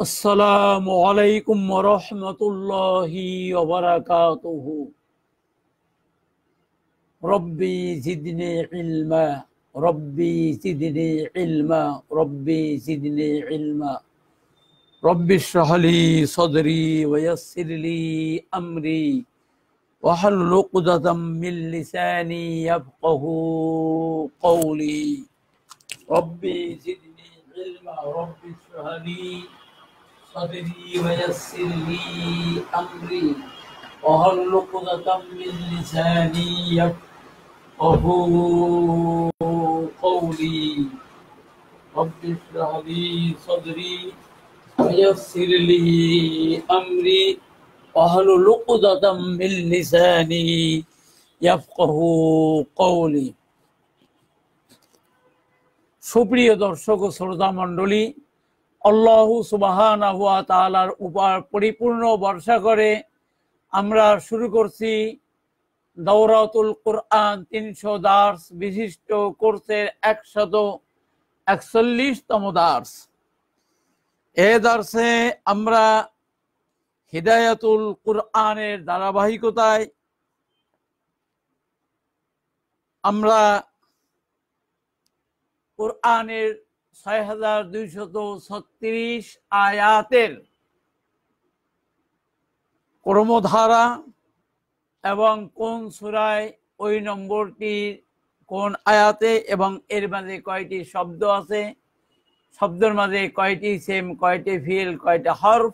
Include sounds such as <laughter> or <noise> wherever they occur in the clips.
السلام عليكم ورحمة الله وبركاته ربي زدني علما ربي زدني علما ربي زدني علما ربي اشرح لي صدري ويسر لي أمري وحل عقدة من لساني يفقه قولي ربي زدني علما ربي اشرح لي صدري ويسر لي أمري وهل عقدة من لساني يفقه قولي رب اشرح لي صدري ويسر لي أمري وهل عقدة من لساني يفقه قولي সুপ্রিয় দর্শক ও শ্রোতা মণ্ডলী আল্লাহ সুবাহানা হুয়া তালার উপর পরিপূর্ণ বর্ষা করে আমরা শুরু করছি দৌরাতুল কোরআন তিনশো দার্স বিশিষ্ট কোর্সের একশত একচল্লিশতম দার্স এ দার্সে আমরা হৃদায়তুল কোরআনের ধারাবাহিকতায় আমরা কোরআনের ছয় হাজার ছত্রিশ আয়াতের ক্রমধারা এবং কোন সুরায় ওই নম্বরটি কোন আয়াতে এবং এর মাঝে কয়টি শব্দ আছে শব্দের মাঝে কয়টি সেম কয়টি ফিল কয়টা হর্ফ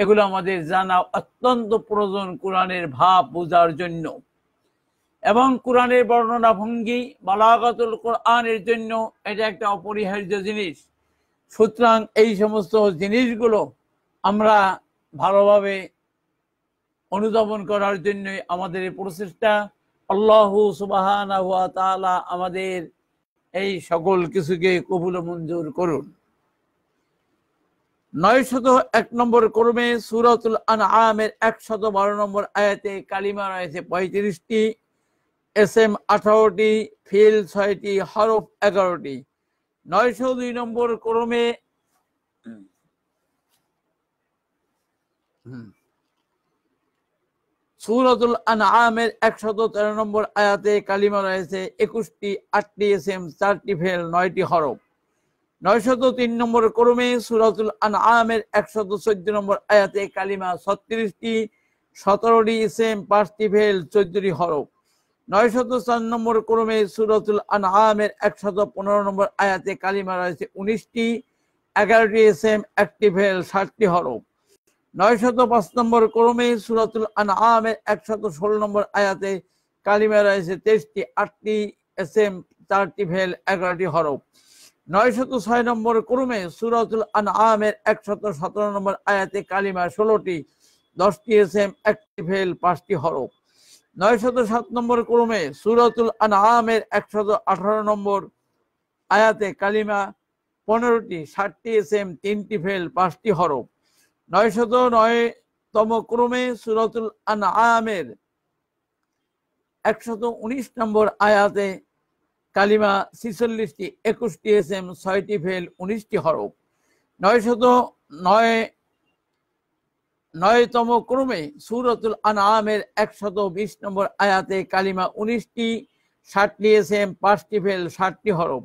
এগুলো আমাদের জানা অত্যন্ত প্রয়োজন কোরআনের ভাব বোঝার জন্য এবং কোরআনের বর্ণনা ভঙ্গি বালাগতুল কোরআনের জন্য এটা একটা অপরিহার্য জিনিস সুতরাং এই সমস্ত জিনিসগুলো আমরা ভালোভাবে অনুধাবন করার জন্যই আমাদের এই প্রচেষ্টা আল্লাহ সুবাহানা হুয়া তালা আমাদের এই সকল কিছুকে কবুল মঞ্জুর করুন নয় শত এক নম্বর কর্মে সুরতুল আন আমের একশত বারো নম্বর আয়াতে কালিমা রয়েছে পঁয়ত্রিশটি এস এম আঠারোটি ফিল ছয়টি হরফ এগারোটি নয়শো দুই নম্বর ক্রমে সুরতুল আনআমের একশত তেরো নম্বর আয়াতে কালিমা রয়েছে একুশটি আটটি এস এম চারটি ফেল নয়টি হরফ নয়শত তিন নম্বর ক্রমে সুরাতুল আনআমের একশত চোদ্দ নম্বর আয়াতে কালিমা ছত্রিশটি সতেরোটি এস এম পাঁচটি ফেল চোদ্দটি হরফ নয়শত চার নম্বর ক্রমে সুরতুল আনহামের একশত পনেরো নম্বর আয়াতে কালিমা রয়েছে উনিশটি এগারোটি এস এম একটি ভেল ষাটটি হরফ নয়শত পাঁচ নম্বর ক্রমে সুরাতুল আনহামের একশত ষোলো নম্বর আয়াতে কালিমা রয়েছে তেইশটি আটটি এস এম চারটি ভেল এগারোটি হরফ নয়শত ছয় নম্বর ক্রমে সুরাতুল আনহামের একশত সতেরো নম্বর আয়াতে কালিমা ষোলোটি দশটি এস এম একটি ভেল পাঁচটি হরফ নয়শত সাত নম্বর ক্রমে সুরতুল আনআমের একশত আঠারো নম্বর আয়াতে কালিমা পনেরোটি ষাটটি এস এম তিনটি ফেল পাঁচটি হরফ নয়শত নয়তম ক্রমে সুরতুল আনআমের একশত উনিশ নম্বর আয়াতে কালিমা ছিচল্লিশটি একুশটি এস এম ছয়টি ফেল উনিশটি হরফ নয়শত নয় নয়তম ক্রমে সুরতুল আনামের একশত বিশ নম্বর আয়াতে কালিমা উনিশটি ষাটটি এসএম পাঁচটি ফেল ষাটটি হরফ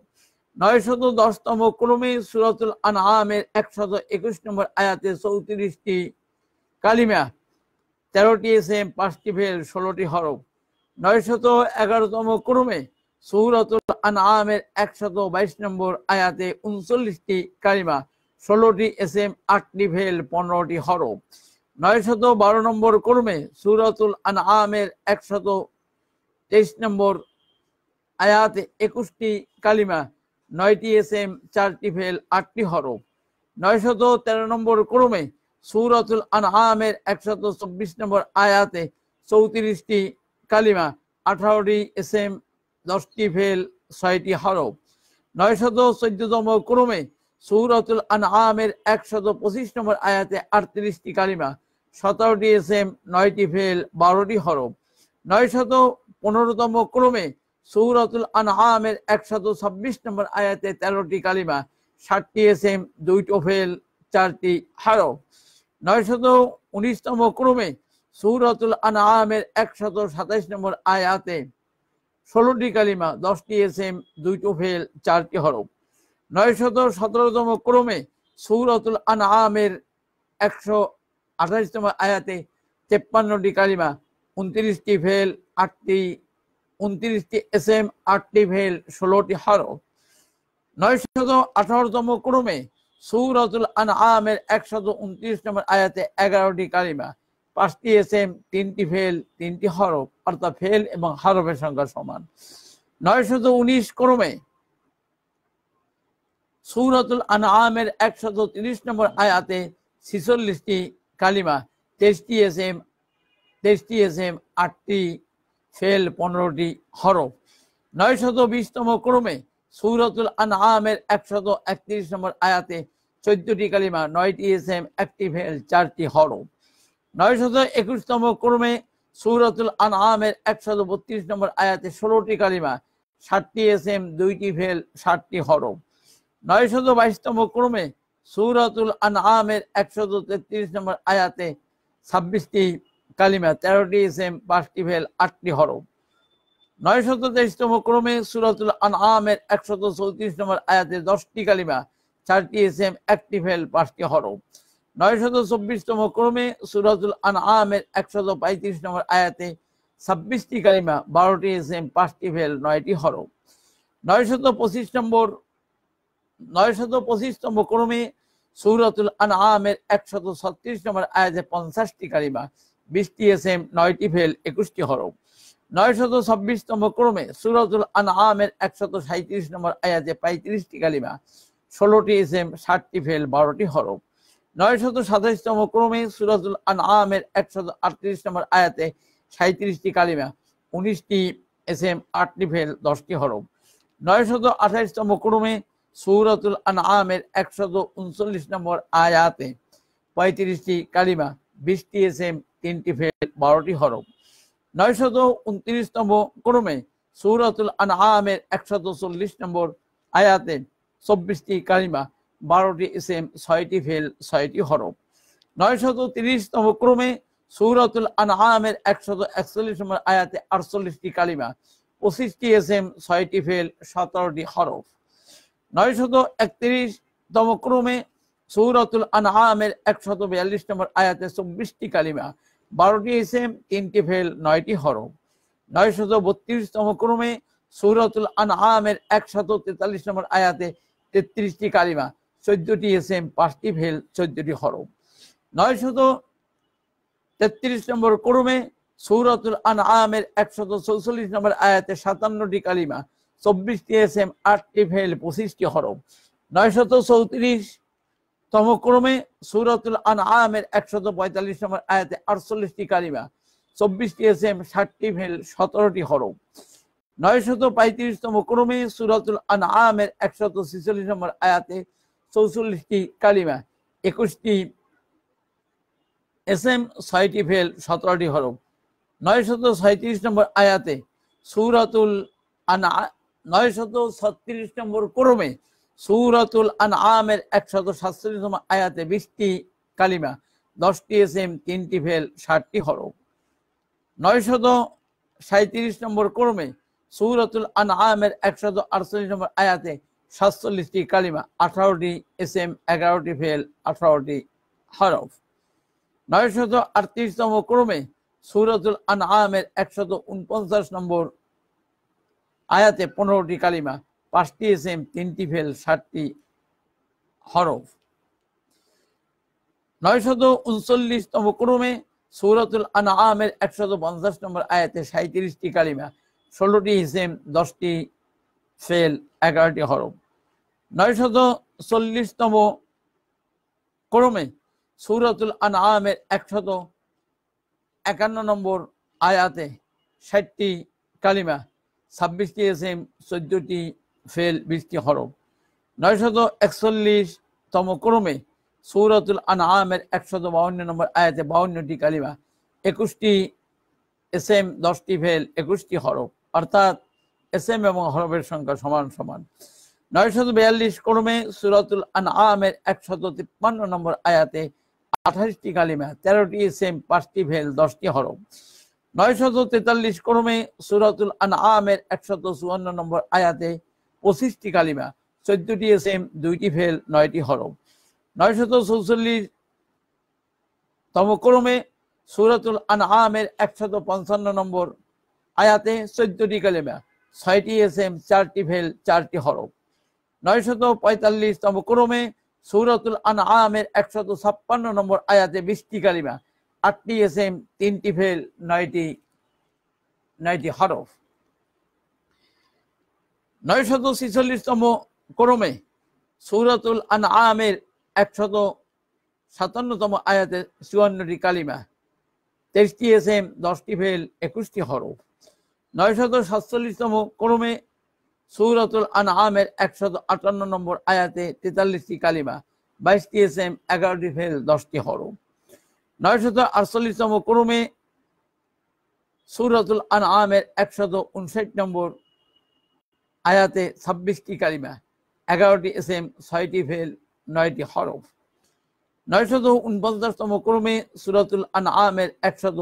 নয়শত দশতম ক্রমে সুরতুল আনামের একশত একুশ নম্বর আয়াতে চৌত্রিশটি কালিমা তেরোটি এসএম পাঁচটি ফেল ষোলোটি হরফ নয়শত এগারোতম ক্রমে সুরতুল আনামের একশত বাইশ নম্বর আয়াতে উনচল্লিশটি কালিমা ষোলোটি এসএম আটটি ফেল পনেরোটি হরফ নয়শত বারো নম্বর কর্মে সুরাতুল আন আমের একশত তেইশ নম্বর আয়াতে একুশটি কালিমা নয়টি এস এম চারটি ফেল আটটি হরফ নয়শত তেরো নম্বর ক্রমে আন আমের একশত চব্বিশ নম্বর আয়াতে চৌত্রিশটি কালিমা আঠারোটি এস এম দশটি ফেল ছয়টি হরফ নয়শত চোদ্দতম ক্রমে আন আমের একশত পঁচিশ নম্বর আয়াতে আটত্রিশটি কালিমা সতেরোটি এস এম নয়টি ফেল বারোটি হরফ নয় শত পনেরোতম ক্রমে সৌরতুল আনহামের একশত ছাব্বিশ নম্বর আয়াতে তেরোটি কালিমা ষাটটি এস এম দুইটো ফেল চারটি হরফ নয় শত উনিশতম ক্রমে সৌরতুল আনহামের একশত সাতাইশ নম্বর আয়াতে ষোলোটি কালিমা দশটি এস এম দুইটো ফেল চারটি হরফ নয় শত সতেরোতম ক্রমে সৌরতুল আনহামের একশো আঠাশতম আয়াতে তেপ্পান্নটি কালিমা উনত্রিশটি ভেল আটটি উনত্রিশটি এস এম আটটি ভেল ষোলোটি হরফ নয়শত আঠারোতম ক্রমে সৌরতুল আন আমের একশত উনত্রিশ নম্বর আয়াতে এগারোটি কালিমা পাঁচটি এস এম তিনটি ফেল তিনটি হরফ অর্থাৎ ফেল এবং হরফের সংখ্যা সমান নয়শত উনিশ ক্রমে সৌরতুল আন আমের একশত তিরিশ নম্বর আয়াতে ছিচল্লিশটি কালিমা তেইশটি এস এম তেইশটি এস এম আটটি ফেল পনেরোটি হরফ নয়শত বিশতম ক্রমে সৌরতুল আনআমের একশত একত্রিশ নম্বর আয়াতে চোদ্দটি কালিমা নয়টি এস এম একটি ফেল চারটি হরফ নয়শত একুশতম ক্রমে সৌরতুল আনআমের একশত বত্রিশ নম্বর আয়াতে ষোলোটি কালিমা ষাটটি এস এম দুইটি ফেল ষাটটি হরফ নয়শত বাইশতম ক্রমে সুরাতুল আনআমের একশো তেত্রিশ নম্বর আয়াতে ছাব্বিশটি কালিমা তেরোটি ইসেম পাঁচটি ভেল আটটি হরম নয় শত তেইশতম ক্রমে সুরাতুল আনআমের একশত চৌত্রিশ নম্বর আয়াতে দশটি কালিমা চারটি এসএম একটি ভেল পাঁচটি হরম নয় শত চব্বিশতম ক্রমে সুরাতুল আনআমের একশত পঁয়ত্রিশ নম্বর আয়াতে ছাব্বিশটি কালিমা বারোটি এসএম পাঁচটি ভেল নয়টি হরম নয় শত পঁচিশ নম্বর নয় শত পঁচিশতম ক্রমে সৌরাতুল আনআমের একশত ছত্রিশ নম্বর আয়াতে পঞ্চাশটি কালিমা বিশটি এসএম নয়টি ফেল একুশটি হরফ নয়শত ছাব্বিশতম ক্রমে সুরাতুল আনআমের একশত সাঁত্রিশ নম্বর আয়াতে পঁয়ত্রিশটি কালিমা ষোলোটি এসএম ষাটটি ফেল বারোটি হরফ নয়শত সাতাশতম ক্রমে সুরাতুল আনআমের একশত আটত্রিশ নম্বর আয়াতে সাঁত্রিশটি কালিমা উনিশটি এসএম আটটি ফেল দশটি হরফ নয়শত আঠাশতম ক্রমে সৌরাতুল আনআমের একশত উনচল্লিশ নম্বর আয়াতে পঁয়ত্রিশটি কালিমা বিশটি এস এম তিনটি ফের বারোটি হরফ নয়শত উনত্রিশ নম্বর ক্রমে সৌরাতুল আনআমের একশত চল্লিশ নম্বর আয়াতে চব্বিশটি কালিমা বারোটি এস এম ছয়টি ফেল ছয়টি হরফ নয়শত তিরিশতম ক্রমে সৌরাতুল আনআমের একশত একচল্লিশ নম্বর আয়াতে আটচল্লিশটি কালিমা পঁচিশটি এস এম ছয়টি ফেল সতেরোটি হরফ নয়শত একত্রিশতম ক্রমে সৌরতুল আনহামের একশত বিয়াল্লিশ নম্বর আয়াতে চব্বিশটি কালিমা বারোটি এসএম তিনটি ফেল নয়টি হরম নয়শত বত্রিশতম ক্রমে সৌরতুল আনহামের একশত তেতাল্লিশ নম্বর আয়াতে তেত্রিশটি কালিমা চোদ্দটি এসএম পাঁচটি ফেল চোদ্দটি হরম নয়শত তেত্রিশ নম্বর ক্রমে সৌরতুল আনহামের একশত চৌচল্লিশ নম্বর আয়াতে সাতান্নটি কালিমা চব্বিশটি এস এম আটটি ফেল পঁচিশটি হরফ নয়শত চৌত্রিশ তমক্রমে সুরতুল আন আমের একশত পঁয়তাল্লিশ নম্বর আয়াতে আটচল্লিশটি কালিমা চব্বিশটি এস এম ষাটটি ফেল সতেরোটি হরফ নয়শত পঁয়ত্রিশতম ক্রমে সুরাতুল আন আমের একশত ছিচল্লিশ নম্বর আয়াতে চৌচল্লিশটি কালিমা একুশটি এস এম ছয়টি ফেল সতেরোটি হরফ নয়শত ছয়ত্রিশ নম্বর আয়াতে সুরাতুল আন নয়শত ছত্রিশ নম্বর ক্রমে সৌরাতুল আন আমের একশত সাতচল্লিশতম আয়াতে বিশটি কালিমা দশটি এস এম তিনটি ফেল ষাটটি হরফ নয়শত সাঁত্রিশ নম্বর ক্রমে সৌরাতুল আন আমের একশত আটচল্লিশ নম্বর আয়াতে সাতচল্লিশটি কালিমা আঠারোটি এস এম এগারোটি ফেল আঠারোটি হরফ নয়শত আটত্রিশতম ক্রমে সৌরাতুল আন আমের একশত উনপঞ্চাশ নম্বর আয়াতে পনেরোটি কালিমা পাঁচটি এসএম তিনটি ফেল ষাটটি হরফ নয়শত উনচল্লিশতম ক্রমে সৌরতুল আনা একশত পঞ্চাশ নম্বর আয়াতে সাঁত্রিশটি কালিমা ষোলোটি হিসেম দশটি ফেল এগারোটি হরফ নয়শত চল্লিশতম ক্রমে সৌরতুল আনা একশত একান্ন নম্বর আয়াতে ষাটটি কালিমা ছাব্বিশটি এসএম চোদ্দটি ফেল বিশটি হরফ নয়শত একচল্লিশতম ক্রমে সৌরতুল আনআমের একশত বাউন্ন নম্বর আয়াতে বাউন্নটি কালিমা একুশটি এস এম দশটি ফেল একুশটি হরফ অর্থাৎ এস এম এবং হরফের সংখ্যা সমান সমান নয়শত বিয়াল্লিশ ক্রমে সুরাতুল আনআমের একশত তিপ্পান্ন নম্বর আয়াতে আঠাশটি কালিমা তেরোটি এস এম পাঁচটি ভেল দশটি হরফ নয়শত তেতাল্লিশ ক্রমে সুরাতুল আনআমের একশত চুয়ান্ন নম্বর আয়াতে পঁচিশটি কালিমা চোদ্দটি এস এম দুইটি ফেল নয়টি হরম নয়শত চৌচল্লিশ তমক্রমে সুরাতুল আনআমের একশত পঞ্চান্ন নম্বর আয়াতে চোদ্দটি কালিমা ছয়টি এস এম চারটি ফেল চারটি হরম নয়শত পঁয়তাল্লিশতম ক্রমে সৌরাতুল আনআমের একশত ছাপ্পান্ন নম্বর আয়াতে বিশটি কালিমা আটটি এম তিনটি ফেল নয়টি নয়টি হরফ নয়শত ছিচল্লিশতম ক্রমে সৌরাতুল আন আমের একশত সাতান্নতম আয়াতে চুয়ান্নটি কালিমা তেইশটি এস এম দশটি ফেল একুশটি হরফ নয়শত সাতচল্লিশতম ক্রমে সৌরাতুল আন আমের একশত আটান্ন নম্বর আয়াতে তেতাল্লিশটি কালিমা বাইশটি এস এম এগারোটি ফেল দশটি হরফ নয়শত আটচল্লিশতম ক্রমে সৌরাতুল আন আমের একশত উনষাট নম্বর আয়াতে ছাব্বিশটি কালিমা এগারোটি এস এম ছয়টি ভেল নয়টি হরফ নয়শত উনপঞ্চাশতম ক্রমে সুরাতুল আন আমের একশত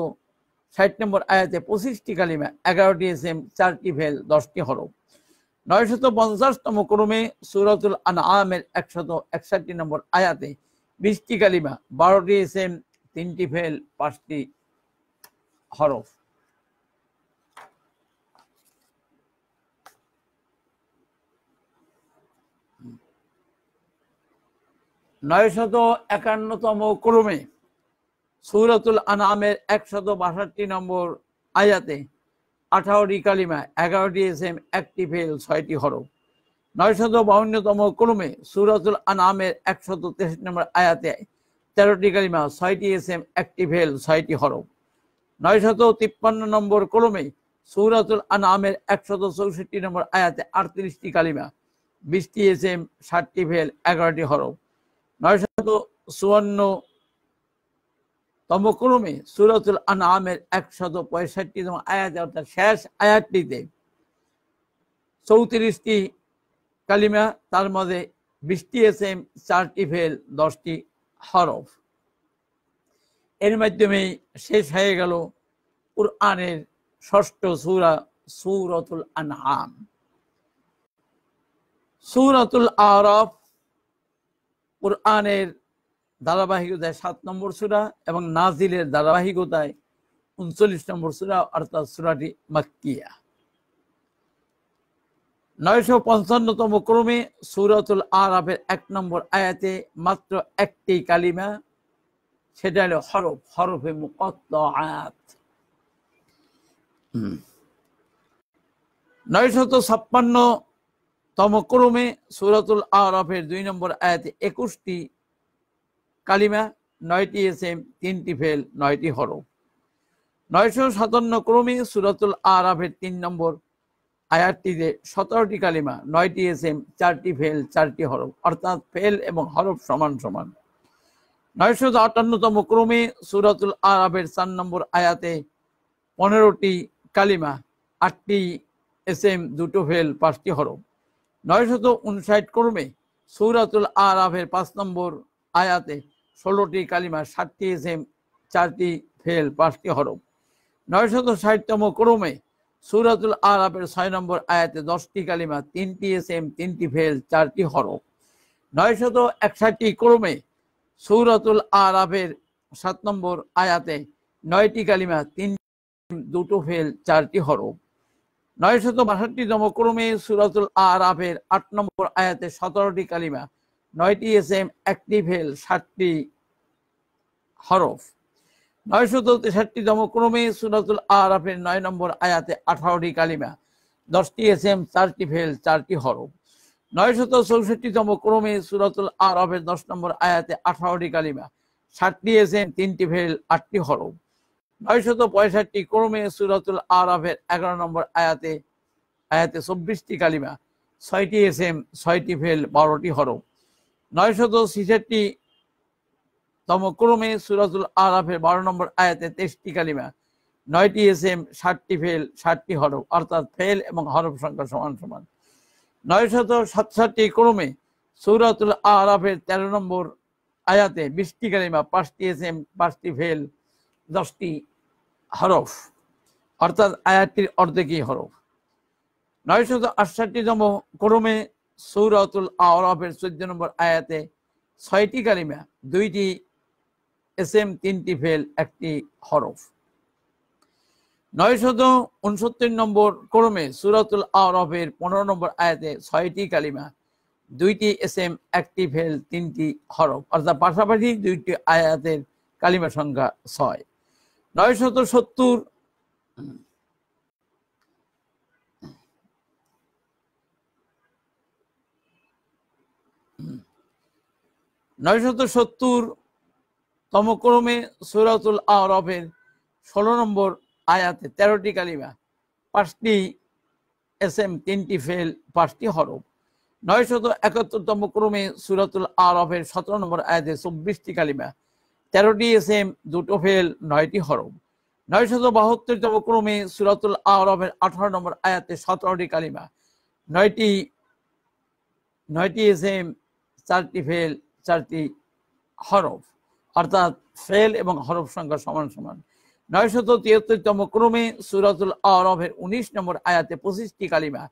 ষাট নম্বর আয়াতে পঁচিশটি কালিমা এগারোটি এস এম চারটি ভেল দশটি হরফ নয়শত পঞ্চাশতম ক্রমে সুরাতুল আন আমের একশত একষট্টি নম্বর আয়াতে বিশটি কালিমা বারোটি এস এম তিনটি ফেল পাঁচটি হরফ নয়শত একান্নতম ক্রমে সৌরতুল আনামের একশত বাষট্টি নম্বর আয়াতে আঠারোটি কালিমা এগারোটি এস এম একটি ফেল ছয়টি হরফ নয়শত বাউন্নতম ক্রমে সুরাতুল আনামের একশত তেষট্টি নম্বর আয়াতে তেরোটি কালিমা ছয়টি এস এম একটি ভেল ছয়টি হরফ নয় শত তিপ্পান্ন নম্বর কলমে সৌরাতুল আনামের একশত চৌষট্টি নম্বর আয়াতে আটত্রিশটি কালিমা বিশটি এস এম ষাটটি ভেল এগারোটি হরফ নয় শত চুয়ান্ন তম কলমে আন আনামের একশত পঁয়ষট্টিতম আয়াতে অর্থাৎ শেষ আয়াতটিতে চৌত্রিশটি কালিমা তার মধ্যে বিশটি এস এম চারটি ভেল দশটি হরফ এর মাধ্যমে শেষ হয়ে গেল কুরআনের ষষ্ঠ সুরা সুরতুল আনআম সুরতুল আরফ কুরআনের ধারাবাহিকতায় সাত নম্বর সুরা এবং নাজিলের ধারাবাহিকতায় উনচল্লিশ নম্বর সুরা অর্থাৎ সুরাটি মাক্কিয়া নয়শো পঞ্চান্নতম ক্রমে সুরতুল আরাফের এক নম্বর আয়াতে মাত্র একটি কালিমা সেটা হলো হরফ হরফে মুকত্ত আয়াত নয়শত ছাপ্পান্ন তম ক্রমে সুরতুল আরাফের দুই নম্বর আয়াতে একুশটি কালিমা নয়টি এম তিনটি ফেল নয়টি হরফ নয়শো সাতান্ন ক্রমে সুরতুল আরাফের তিন নম্বর আয়াতটিতে সতেরোটি কালিমা নয়টি এস এম চারটি ফেল চারটি হরফ অর্থাৎ ফেল এবং হরফ সমান সমান নয়শো আটান্নতম ক্রমে সুরাতুল আরবের চার নম্বর আয়াতে পনেরোটি কালিমা আটটি এস এম দুটো ফেল পাঁচটি হরফ নয়শত উনষাট ক্রমে সৌরাতুল আরবের পাঁচ নম্বর আয়াতে ষোলোটি কালিমা ষাটটি এম চারটি ফেল পাঁচটি হরফ নয়শত ষাটতম ক্রমে সুরাতুল আরাফের ছয় নম্বর আয়াতে দশটি কালিমা তিনটি এস এম তিনটি ফেল চারটি হরফ নয়শত একষাটটি ক্রমে সৌরাতুল আরাফের সাত নম্বর আয়াতে নয়টি কালিমা তিন দুটো ফেল চারটি হরফ নয়শত তম ক্রমে সুরাতুল আরাফের আট নম্বর আয়াতে সতেরোটি কালিমা নয়টি এস এম একটি ফেল ষাটটি হরফ নয়শো তেষট্টিতম ক্রমে সুরাতুল আরফের নয় নম্বর আয়াতে আঠারোটি কালিমা দশটি এস এম চারটি ফেল চারটি হরফ নয়শত চৌষট্টিতম ক্রমে সুরাতুল আরফের দশ নম্বর আয়াতে আঠারোটি কালিমা ষাটটি এস এম তিনটি ফেল আটটি হরফ নয়শত পঁয়ষট্টি ক্রমে সুরাতুল আরফের এগারো নম্বর আয়াতে আয়াতে চব্বিশটি কালিমা ছয়টি এস এম ছয়টি ফেল বারোটি হরফ নয়শত ছিষট্টি তমক্রমে সুরাজুল আরাফের বারো নম্বর আয়াতে তেইশটি কালিমা নয়টি এস এম ষাটটি ফেল ষাটটি হরফ অর্থাৎ ফেল এবং হরফ সংখ্যা সমান সমান নয় শত সাতষট্টি ক্রমে সৌরাতুল আরাফের তেরো নম্বর আয়াতে বিশটি কালিমা পাঁচটি এস এম পাঁচটি ফেল দশটি হরফ অর্থাৎ আয়াতটির অর্ধেকই হরফ নয় শত আটষট্টিতম ক্রমে সৌরাতুল আরাফের চোদ্দ নম্বর আয়াতে ছয়টি কালিমা দুইটি এসএম তিনটি ফেল একটি হরফ নয়শত উনসত্তর নম্বর ক্রমে সুরাতুল আরফের পনেরো নম্বর আয়াতে ছয়টি কালিমা দুইটি এসএম একটি ফেল তিনটি হরফ অর্থাৎ পাশাপাশি দুইটি আয়াতের কালিমা সংখ্যা ছয় নয়শত সত্তর নয়শত সত্তর তমক্রমে সৈরাতুল আরফের ষোলো নম্বর আয়াতে তেরোটি কালিমা পাঁচটি এস এম তিনটি ফেল পাঁচটি হরফ নয়শত একাত্তরতম ক্রমে সুরাতুল আরফের সতেরো নম্বর আয়াতে চব্বিশটি কালিমা তেরোটি এস এম দুটো ফেল নয়টি হরফ নয়শত বাহাত্তরতম ক্রমে সুরাতুল আরফের আঠারো নম্বর আয়াতে সতেরোটি কালিমা নয়টি নয়টি এস এম চারটি ফেল চারটি হরফ অর্থাৎ ফেল এবং হরফ সংখ্যা সমান সমান নয়শত তিয়াত্তরতম ক্রমে সুরাতুল আরবের উনিশ নম্বর আয়াতে পঁচিশটি কালিমা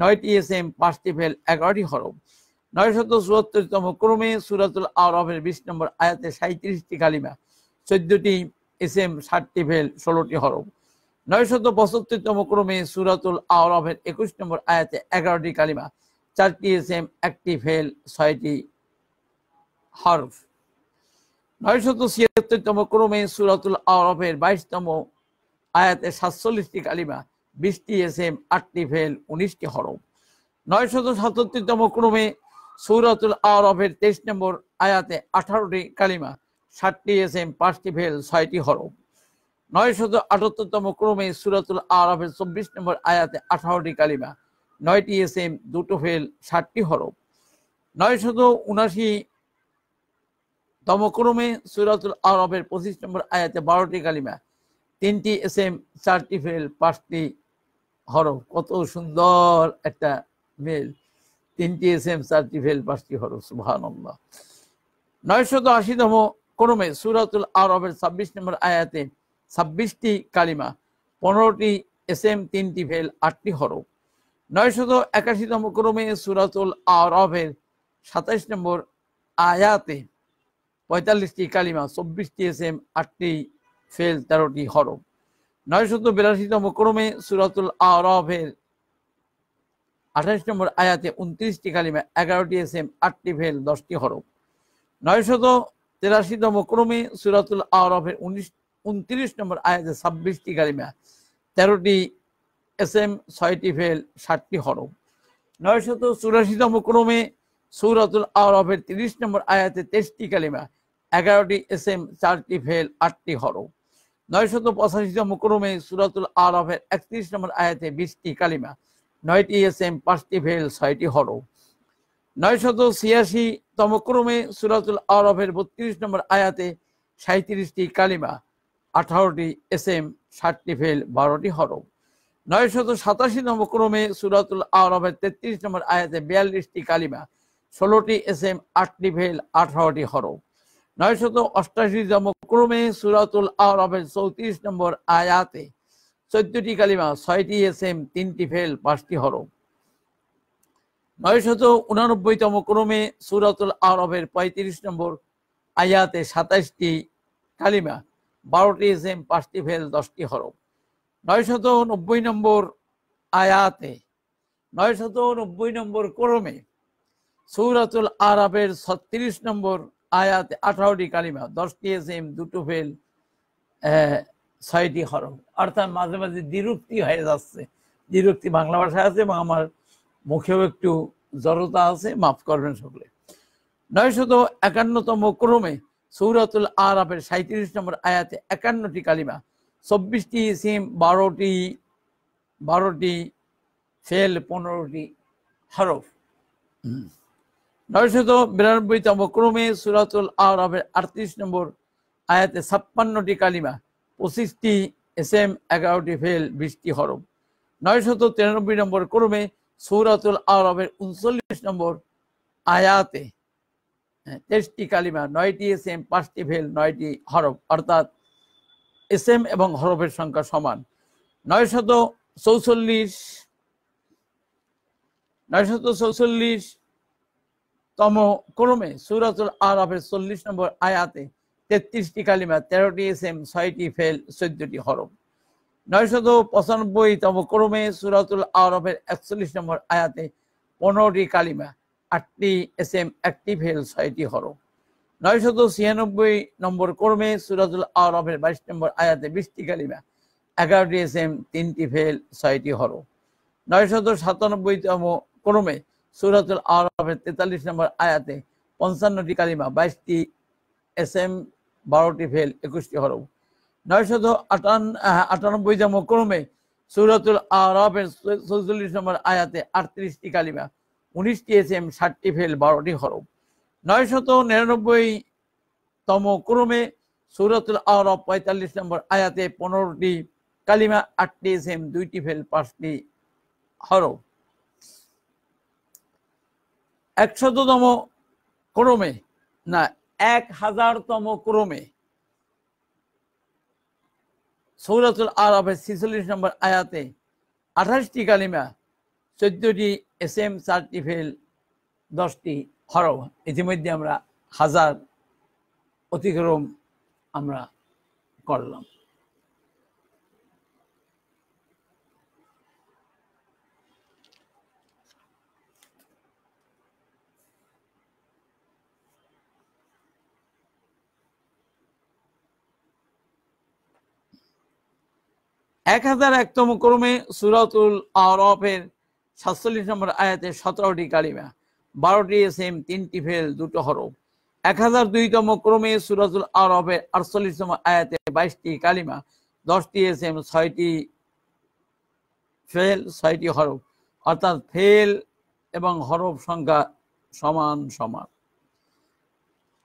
নয়টি এস এম পাঁচটি ফেল এগারোটি হরফ নয়শত চুয়াত্তরতম ক্রমে সুরাতুল আরবের বিশ নম্বর আয়াতে সাঁত্রিশটি কালিমা চোদ্দটি এস এম ষাটটি ফেল ষোলোটি হরফ নয়শত পঁচাত্তরতম ক্রমে সুরাতুল আরফের একুশ নম্বর আয়াতে এগারোটি কালিমা চারটি এস এম একটি ফেল ছয়টি হরফ নয়শত ছিয়াত্তরতম ক্রমে সুরাতুল আরফের বাইশতম আয়াতে সাতচল্লিশটি কালিমা বিশটি এস এম আটটি ভেল উনিশটি হরম নয়শত সাতাত্তরতম ক্রমে সুরাতুল আরফের তেইশ নম্বর আয়াতে আঠারোটি কালিমা ষাটটি এস এম পাঁচটি ভেল ছয়টি হরম নয়শত আটাত্তরতম ক্রমে সুরাতুল আরফের চব্বিশ নম্বর আয়াতে আঠারোটি কালিমা নয়টি এস এম দুটো ভেল ষাটটি হরম নয়শত উনাশি তমক্রমে সুরাতুল আরবের পঁচিশ নম্বর আয়াতে বারোটি কালিমা তিনটি এস এম চারটি ফেল পাঁচটি হরফ কত সুন্দর একটা মেল তিনটি এস এম চারটি ফেল পাঁচটি হরফ সুবাহান্লাহ নয়শত আশিতম ক্রমে সুরাতুল আরবের ছাব্বিশ নম্বর আয়াতে ছাব্বিশটি কালিমা পনেরোটি এস এম তিনটি ফেল আটটি হরফ নয়শত একাশিতম ক্রমে সুরাতুল আরবের সাতাইশ নম্বর আয়াতে পঁয়তাল্লিশটি কালিমা চব্বিশটি এস এম আটটি ফেল তেরোটি হরফ নয়শত বিরাশিতম ক্রমে সুরাতুল আরফের আঠাশ নম্বর আয়াতে উনত্রিশটি কালিমা এগারোটি এস এম আটটি ফেল দশটি হরফ নয়শত তেরাশিতম ক্রমে সুরাতুল আরফের উনিশ উনত্রিশ নম্বর আয়াতে ছাব্বিশটি কালিমা তেরোটি এস এম ছয়টি ফেল ষাটটি হরফ নয়শত চুরাশিতম ক্রমে সৌরাতুল আরবের তিরিশ নম্বর আয়াতে তেইশটি কালিমা এগারোটি এস এম চারটি ফেল আটটি হর নয়শত পঁচাশিতম ক্রমে সুরাতুল আরফের একত্রিশ নম্বর আয়াতে বিশটি কালিমা নয়টি এস এম পাঁচটি ফেল ছয়টি হর নয়শত ছিয়াশি তম ক্রমে সুরাতুল আরফের বত্রিশ নম্বর আয়াতে সাঁত্রিশটি কালিমা আঠারোটি এস এম ষাটটি ফেল বারোটি হর নয়শত সাতাশি নম্বর ক্রমে সুরাতুল আরফের তেত্রিশ নম্বর আয়াতে বিয়াল্লিশটি কালিমা ষোলোটি এম আটটি ভেল আঠারোটি হরফ নয়শত অষ্টাশিতম ক্রমে সুরাতুল আহরফের চৌত্রিশ নম্বর আয়াতে চোদ্দটি কালিমা ছয়টি এম তিনটি ভেল পাঁচটি হরফ নয়শত উনানব্বইতম ক্রমে সুরাতুল আহরফের পঁয়ত্রিশ নম্বর আয়াতে সাতাইশটি কালিমা বারোটি এম পাঁচটি ভেল দশটি হরফ নয়শত নব্বই নম্বর আয়াতে নয়শত নব্বই নম্বর ক্রমে সৌরাতুল আরবের ছত্রিশ নম্বর আয়াত আঠারোটি কালিমা দশটি এসএম দুটো ফেল ছয়টি হরফ অর্থাৎ মাঝে মাঝে দ্বিরুক্তি হয়ে যাচ্ছে দ্বিরুক্তি বাংলা ভাষায় আছে এবং আমার মুখেও একটু জড়তা আছে মাফ করবেন সকলে নয় শত একান্নতম ক্রমে সৌরাতুল আরবের সাঁত্রিশ নম্বর আয়াতে একান্নটি কালিমা চব্বিশটি সিম বারোটি বারোটি ফেল পনেরোটি হরফ নয়শত বিরানব্বইতম ক্রমে সুরাতুল আরবের আটত্রিশ নম্বর আয়াতে ছাপ্পান্নটি কালিমা পঁচিশটি এস এম এগারোটি ফেল বিশটি হরম নয়শত তিরানব্বই নম্বর ক্রমে সৌরাতুল আরবের উনচল্লিশ নম্বর আয়াতে হ্যাঁ, তেইশটি কালিমা নয়টি এস এম পাঁচটি ফেল নয়টি হরফ অর্থাৎ এস এম এবং হরফের সংখ্যা সমান নয়শত চৌচল্লিশ নয়শত চৌচল্লিশ তম ক্রমে সুরতুল আরাফের চল্লিশ নম্বর আয়াতে তেত্রিশটি কালিমা তেরোটি এস এম ছয়টি ফেল চোদ্দটি হরম নয়শত তম ক্রমে সুরাতুল আরফের একচল্লিশ নম্বর আয়াতে পনেরোটি কালিমা আটটি এস এম একটি ফেল ছয়টি হরম নয়শত ছিয়ানব্বই নম্বর ক্রমে সুরাতুল আরফের বাইশ নম্বর আয়াতে বিশটি কালিমা এগারোটি এস এম তিনটি ফেল ছয়টি হরম নয়শত সাতানব্বইতম ক্রমে সৌরাতুল আরফের তেতাল্লিশ নম্বর আয়াতে পঞ্চান্নটি কালিমা বাইশটি এস এম বারোটি ফেল একুশটি হরব নয়শত আটান আটানব্বইতম ক্রমে সৌরাতুল আরফের চৌচল্লিশ নম্বর আয়াতে আটত্রিশটি কালিমা উনিশটি এস এম ষাটটি ফেল বারোটি হরব নয়শত তম ক্রমে সৌরাতুল আরব পঁয়তাল্লিশ নম্বর আয়াতে পনেরোটি কালিমা আটটি এস এম দুইটি ফেল পাঁচটি হরব একশততম ক্রমে না এক হাজারতম ক্রমে সৌরাতুল আরবের ছিচল্লিশ নম্বর আয়াতে আঠাশটি কালিমা চোদ্দটি এস এম চারটি ফেল দশটি হরব ইতিমধ্যে আমরা হাজার অতিক্রম আমরা করলাম এক হাজার একতম ক্রমে সুরাতুল আরফের সাতচল্লিশ নম্বর আয়াতে সতেরোটি কালিমা বারোটি এসএম তিনটি ফেল দুটো হরফ এক হাজার দুইতম ক্রমে সুরাতুল আরফের নম্বর আয়াতে বাইশটি কালিমা দশটি এসএম ছয়টি ফেল ছয়টি হরফ অর্থাৎ ফেল এবং হরফ সংখ্যা সমান সমান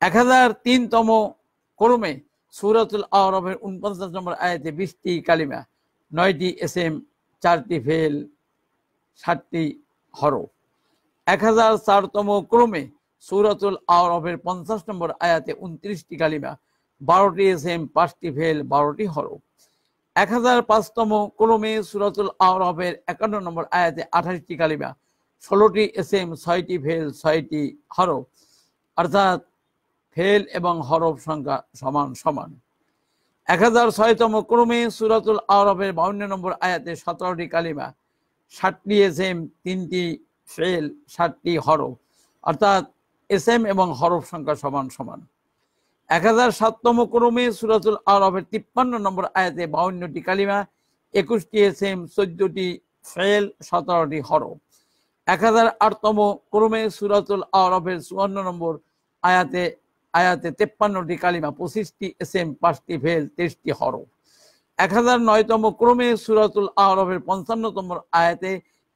এক হাজার তিনতম ক্রমে সুরাতুল আরফের উনপঞ্চাশ নম্বর আয়াতে বিশটি কালিমা নয়টি এস এম চারটি ফেল সাতটি হর এক হাজার চারতম ক্রমে সৌরাতুল আওরফের পঞ্চাশ নম্বর আয়াতে উনত্রিশটি কালিমা বারোটি এস এম পাঁচটি ফেল বারোটি হর এক হাজার পাঁচতম ক্রমে সুরাতুল আওরফের একান্ন নম্বর আয়াতে আঠাশটি কালিমা ষোলোটি এস এম ছয়টি ফেল ছয়টি হরফ অর্থাৎ ফেল এবং হরফ সংখ্যা সমান সমান এক হাজার ছয়তম ক্রমে সুরাতুল আরবের বাউন্ন নম্বর আয়াতে সতেরোটি কালিমা ষাটটি এস এম তিনটি ফেল ষাটটি হরফ অর্থাৎ এস এম এবং হরফ সংখ্যা সমান সমান এক হাজার সাততম ক্রমে সুরাতুল আরবের তিপ্পান্ন নম্বর আয়াতে বাউন্নটি কালিমা একুশটি এস এম চোদ্দটি ফেল সতেরোটি হরফ এক হাজার আটতম ক্রমে সুরাতুল আরবের চুয়ান্ন নম্বর আয়াতে আয়াতে তেপ্পান্নটি কালিমা পঁচিশটি এস এম পাঁচটি ভেল তেইশটি হর এক হাজার নয়তম ক্রমে সুরাতুল আহরফের পঞ্চান্নতম আয়াতে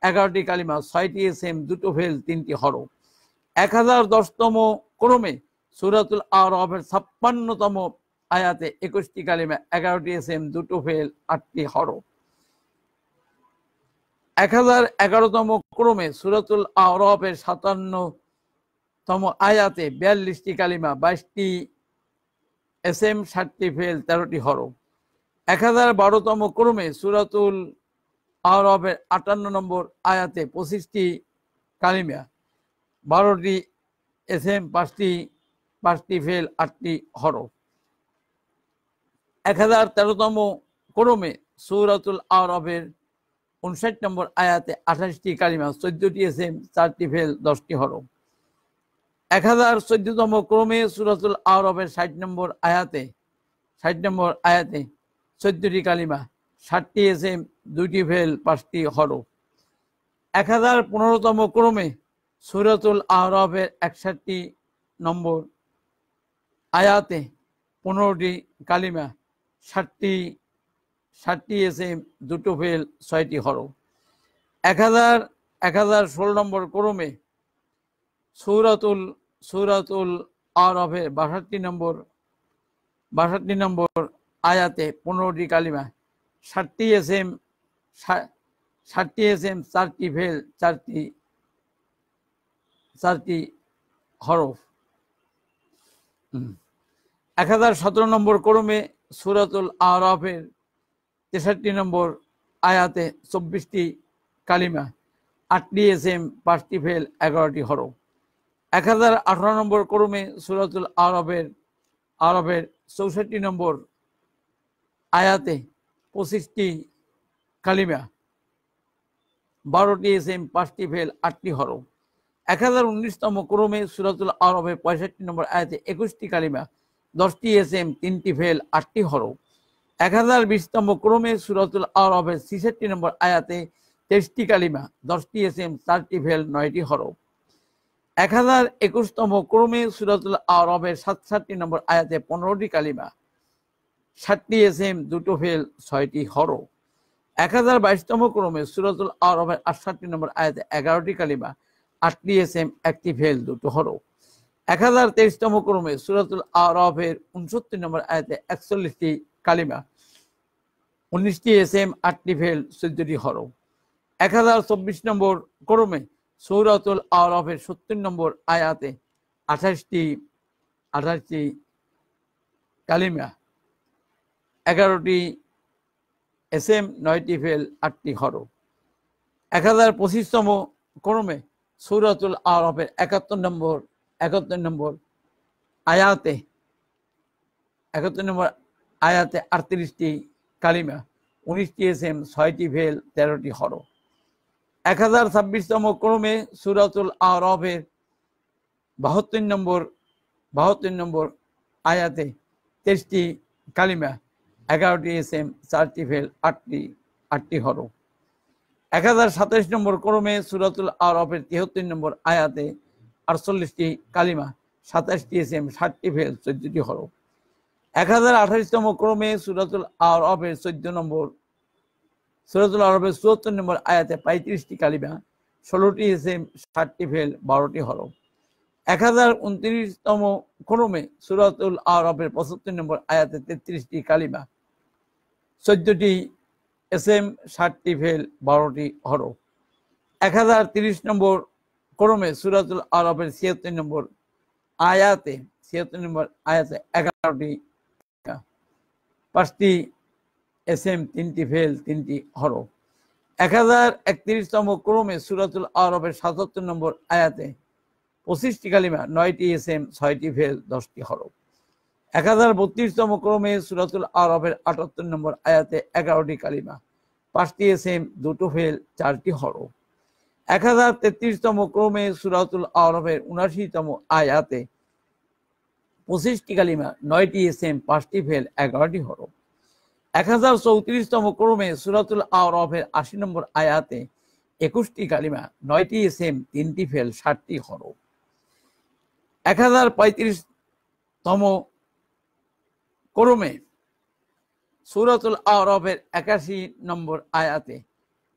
এগারোটি কালিমা ছয়টি এম দুটো ভেল তিনটি হর এক হাজার দশতম ক্রমে সুরাতুল আহরফের ছাপ্পান্নতম আয়াতে একুশটি কালিমা এগারোটি এস এম দুটো ভেল আটটি হর এক হাজার এগারোতম ক্রমে সুরাতুল আহরফের সাতান্ন তম আয়াতে বিয়াল্লিশটি কালিমা বাইশটি এস এম ষাটটি ফেল তেরোটি হরফ এক হাজার বারোতম ক্রমে সুরাতুল আরবের আটান্ন নম্বর আয়াতে পঁচিশটি কালিমা বারোটি এস এম পাঁচটি পাঁচটি ফেল আটটি হরফ এক হাজার তেরোতম ক্রমে সুরাতুল আরবের উনষাট নম্বর আয়াতে আঠাশটি কালিমা চোদ্দটি এস এম চারটি ফেল দশটি হরফ এক হাজার চোদ্দতম ক্রমে সুরতুল আরবের ষাট নম্বর আয়াতে ষাট নম্বর আয়াতে চোদ্দটি কালিমা ষাটটি এসে দুইটি ভেল পাঁচটি হর এক হাজার পনেরোতম ক্রমে সুরতুল আহরফের একষাটটি নম্বর আয়াতে পনেরোটি কালিমা ষাটটি ষাটটি এসে দুটো ফেল ছয়টি হর এক হাজার এক হাজার ষোলো নম্বর ক্রমে সৌরাতুল সৌরাতুল আরফের বাষট্টি নম্বর বাষট্টি নম্বর আয়াতে পনেরোটি কালিমা ষাটটি এস এম ষাটটি এস এম চারটি ফেল চারটি চারটি হরফ এক হাজার সতেরো নম্বর ক্রমে সুরাতুল আরফের তেষট্টি নম্বর আয়াতে চব্বিশটি কালিমা আটটি এস এম পাঁচটি ফেল এগারোটি হরফ এক হাজার আঠারো নম্বর করমে সুরাতুল আরবের আরবের চৌষট্টি নম্বর আয়াতে পঁচিশটি কালিমা বারোটি এস এম পাঁচটি ফেল আটটি হর এক হাজার উনিশতম ক্রমে সুরাতুল আরবে পঁয়ষট্টি নম্বর আয়াতে একুশটি কালিমা দশটি এস এম তিনটি ফেল আটটি হর এক হাজার বিশতম ক্রমে সুরাতুল আরবে ছিষট্টি নম্বর আয়াতে তেইশটি কালিমা দশটি এস এম চারটি ফেল নয়টি হরফ এক হাজার একুশতম ক্রমে সুরতুল আরবের সাত ষাটটি নম্বর আয়াতে পনেরোটি কালিমা ষাটটি এস এম দুটো ফেল ছয়টি হর এক হাজার বাইশতম ক্রমে সুরতুল আরবের আটষাটটি নম্বর আয়াতে এগারোটি কালিমা আটটি এস এম একটি ফেল দুটো হর এক হাজার তেইশতম ক্রমে সুরতুল আরবের উনসত্তর নম্বর আয়াতে একচল্লিশটি কালিমা উনিশটি এস এম আটটি ফেল চোদ্দটি হর এক হাজার চব্বিশ নম্বর ক্রমে সৌরতুল আরফের সত্তর নম্বর আয়াতে আঠাশটি আঠাশটি কালিমা এগারোটি এস এম নয়টি ফেল আটটি হরফ এক হাজার পঁচিশতম ক্রমে সৌরতুল আরফের একাত্তর নম্বর একাত্তর নম্বর আয়াতে একাত্তর নম্বর আয়াতে আটত্রিশটি কালিমা উনিশটি এস এম ছয়টি ভেল তেরোটি হরফ এক হাজার ছাব্বিশতম ক্রমে সুরাতুল আরবের বাহাত্তর নম্বর বাহাত্তর নম্বর আয়াতে তেইশটি কালিমা এগারোটি এস এম চারটি ফেল আটটি আটটি হর এক হাজার সাতাশ নম্বর ক্রমে সুরাতুল আরবের তেহত্তর নম্বর আয়াতে আটচল্লিশটি কালিমা সাতাশটি এস এম ষাটটি ফেল চোদ্দটি হর এক হাজার আঠাশতম ক্রমে সুরাতুল আরবের চোদ্দ নম্বর সুরাতুল আরবের চুয়াত্তর নম্বর আয়াতে পঁয়ত্রিশটি কালিমা ষোলোটি এসএম ষাটটি ফেল বারোটি হরফ এক হাজার উনত্রিশতম ক্রমে সুরাতুল আরবের পঁচাত্তর নম্বর আয়াতে তেত্রিশটি কালিমা চোদ্দটি এসএম ষাটটি ফেল বারোটি হরফ এক হাজার তিরিশ নম্বর ক্রমে সুরাতুল আরবের ছিয়াত্তর নম্বর আয়াতে ছিয়াত্তর নম্বর আয়াতে এগারোটি পাঁচটি এস এম তিনটি ফেল তিনটি হরফ এক হাজার একত্রিশতম ক্রমে সুরাতুল আরবের সাতাত্তর নম্বর আয়াতে পঁচিশটি কালিমা নয়টি এস এম ছয়টি ফেল দশটি হরফ এক হাজার বত্রিশতম ক্রমে সুরাতুল আরবের আটাত্তর নম্বর আয়াতে এগারোটি কালিমা পাঁচটি এস এম দুটো ফেল চারটি হরফ এক হাজার তেত্রিশতম ক্রমে সুরাতুল আরবের উনাশিতম আয়াতে পঁচিশটি কালিমা নয়টি এস এম পাঁচটি ফেল এগারোটি হরফ এক হাজার চৌত্রিশতম ক্রমে সুরাতুল আরফের আশি নম্বর আয়াতে একুশটি কালিমা নয়টি এসএম তিনটি ফেল ষাটটি হর এক হাজার পঁয়ত্রিশতম ক্রমে সুরাতুল আরফের একাশি নম্বর আয়াতে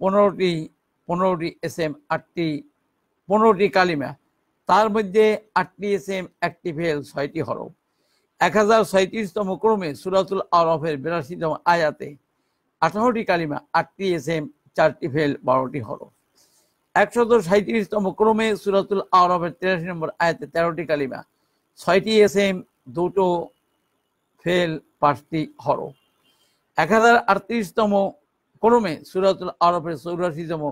পনেরোটি পনেরোটি এসএম আটটি পনেরোটি কালিমা তার মধ্যে আটটি এসএম একটি ফেল ছয়টি হরফ এক হাজার সাঁত্রিশতম ক্রমে সুরাতুল আরফের বিরাশিতম আয়াতে আঠারোটি কালিমা আটটি এস এম চারটি ফেল বারোটি হরফ একশত সাঁত্রিশতম ক্রমে সুরাতুল আরফের তিরাশি নম্বর আয়াতে তেরোটি কালিমা ছয়টি এস এম দুটো ফেল পাঁচটি হর এক হাজার আটত্রিশতম ক্রমে সুরাতুল আরফের চৌরাশিতম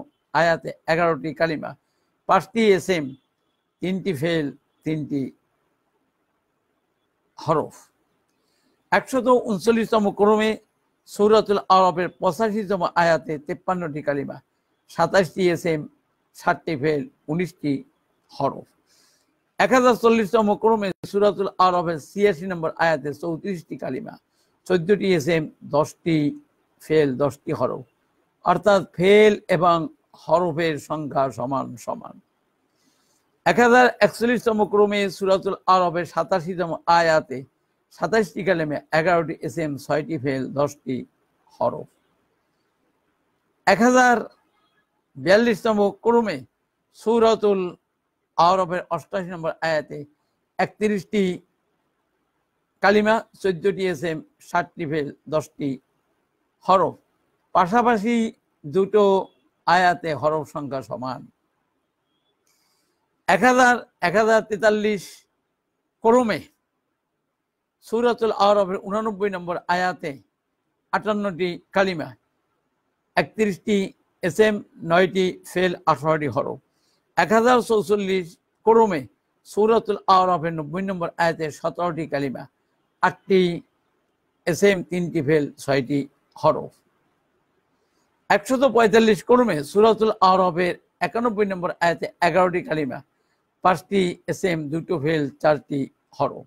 আয়াতে এগারোটি কালিমা পাঁচটি এস এম তিনটি ফেল তিনটি হরফ একশত উনচল্লিশতম ক্রমে সৌরতুল আরবের পঁচাশিতম আয়াতে তেপ্পান্নটি কালিমা সাতাশটি এস এম ষাটটি ফেল উনিশটি হরফ এক হাজার চল্লিশতম ক্রমে সুরাতুল আরবের ছিয়াশি নম্বর আয়াতে চৌত্রিশটি কালিমা চোদ্দটি এস এম দশটি ফেল দশটি হরফ অর্থাৎ ফেল এবং হরফের সংখ্যা সমান সমান এক হাজার একচল্লিশতম ক্রমে সুরাতুল আরবের সাতাশিতম আয়াতে সাতাশটি কালেমে এগারোটি এস এম ছয়টি ফেল দশটি হরফ এক হাজার বিয়াল্লিশতম ক্রমে সুরাতুল আরবের অষ্টাশি নম্বর আয়াতে একত্রিশটি কালিমা চোদ্দটি এস এম ষাটটি ফেল দশটি হরফ পাশাপাশি দুটো আয়াতে হরফ সংখ্যা সমান এক হাজার এক হাজার তেতাল্লিশ করমে সৌরাতুল আরবের উনানব্বই নম্বর আয়াতে আটান্নটি কালিমা একত্রিশটি এস এম নয়টি ফেল আঠারোটি হরফ এক হাজার চৌচল্লিশ করমে সৌরাতুল আরবের নব্বই নম্বর আয়াতে সতেরোটি কালিমা আটটি এস এম তিনটি ফেল ছয়টি হরফ একশত পঁয়তাল্লিশ করমে সুরাতুল আরবের একানব্বই নম্বর আয়াতে এগারোটি কালিমা পাঁচটি এম দুটো ফেল চারটি হরফ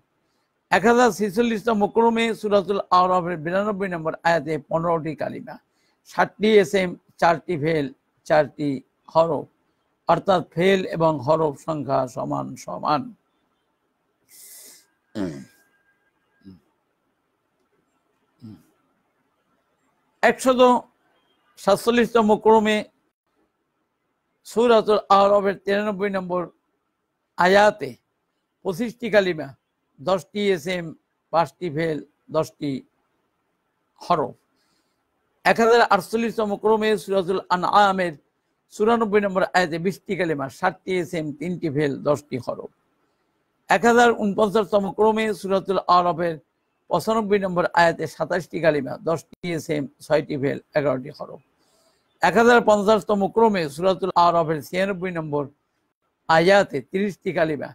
এক হাজার ছিচল্লিশটা মক্রমে সুরাতুল আহরফের বিরানব্বই নম্বর আয়াতে পনেরোটি কালিমা ষাটটি এম চারটি ফেল চারটি হরফ অর্থাৎ ফেল এবং হরফ সংখ্যা সমান সমান একশত সাতচল্লিশতম ক্রমে সুরাতুল আহরফের তিরানব্বই নম্বর আয়াতে পঁচিশটি কালিমা দশটি এস এম পাঁচটি ভেল দশটি হরফ এক হাজার আটচল্লিশতম ক্রমে সুরাজুল আন আমের চুরানব্বই নম্বর আয়াতে বিশটি কালিমা ষাটটি এস এম তিনটি ভেল দশটি হরফ এক হাজার উনপঞ্চাশতম ক্রমে সুরাজুল আরফের পঁচানব্বই নম্বর আয়াতে সাতাশটি কালিমা দশটি এস এম ছয়টি ভেল এগারোটি হরফ এক হাজার পঞ্চাশতম ক্রমে সুরাতুল আরফের ছিয়ানব্বই নম্বর আয়াতে তিরিশটি কালিমা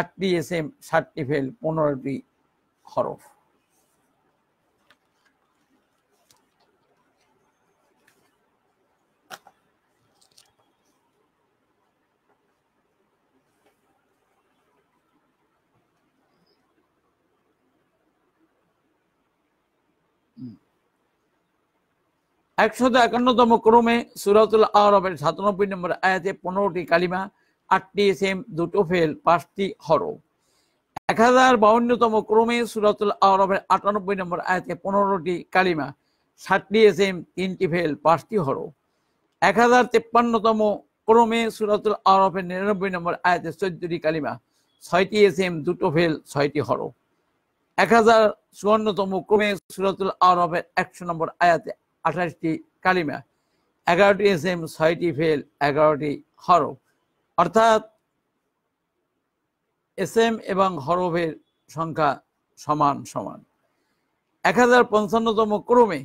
আটটি এস এম ষাটটি ফেল পনেরোটি হরফ একশত একান্নতম ক্রমে সুরাতুল আরবের সাতানব্বই নম্বর আয়াতে পনেরোটি কালিমা আটটি সেম দুটো ফেল পাঁচটি হর এক হাজার বাউন্নতম ক্রমে সুরাতুল আরবের আটানব্বই নম্বর আয়াতে পনেরোটি কালিমা ষাটটি এস এম তিনটি ফেল পাঁচটি হর এক হাজার তেপ্পান্নতম ক্রমে সুরাতুল আরবের নিরানব্বই নম্বর আয়াতে চোদ্দটি কালিমা ছয়টি এস এম দুটো ফেল ছয়টি হর এক হাজার চুয়ান্নতম ক্রমে সুরাতুল আরবের একশো নম্বর আয়াতে আঠাশটি কালিমা এগারোটি এস এম ছয়টি ফেল এগারোটি হরফ অর্থাৎ এস এম এবং হরফের সংখ্যা সমান সমান এক হাজার পঞ্চান্নতম ক্রমে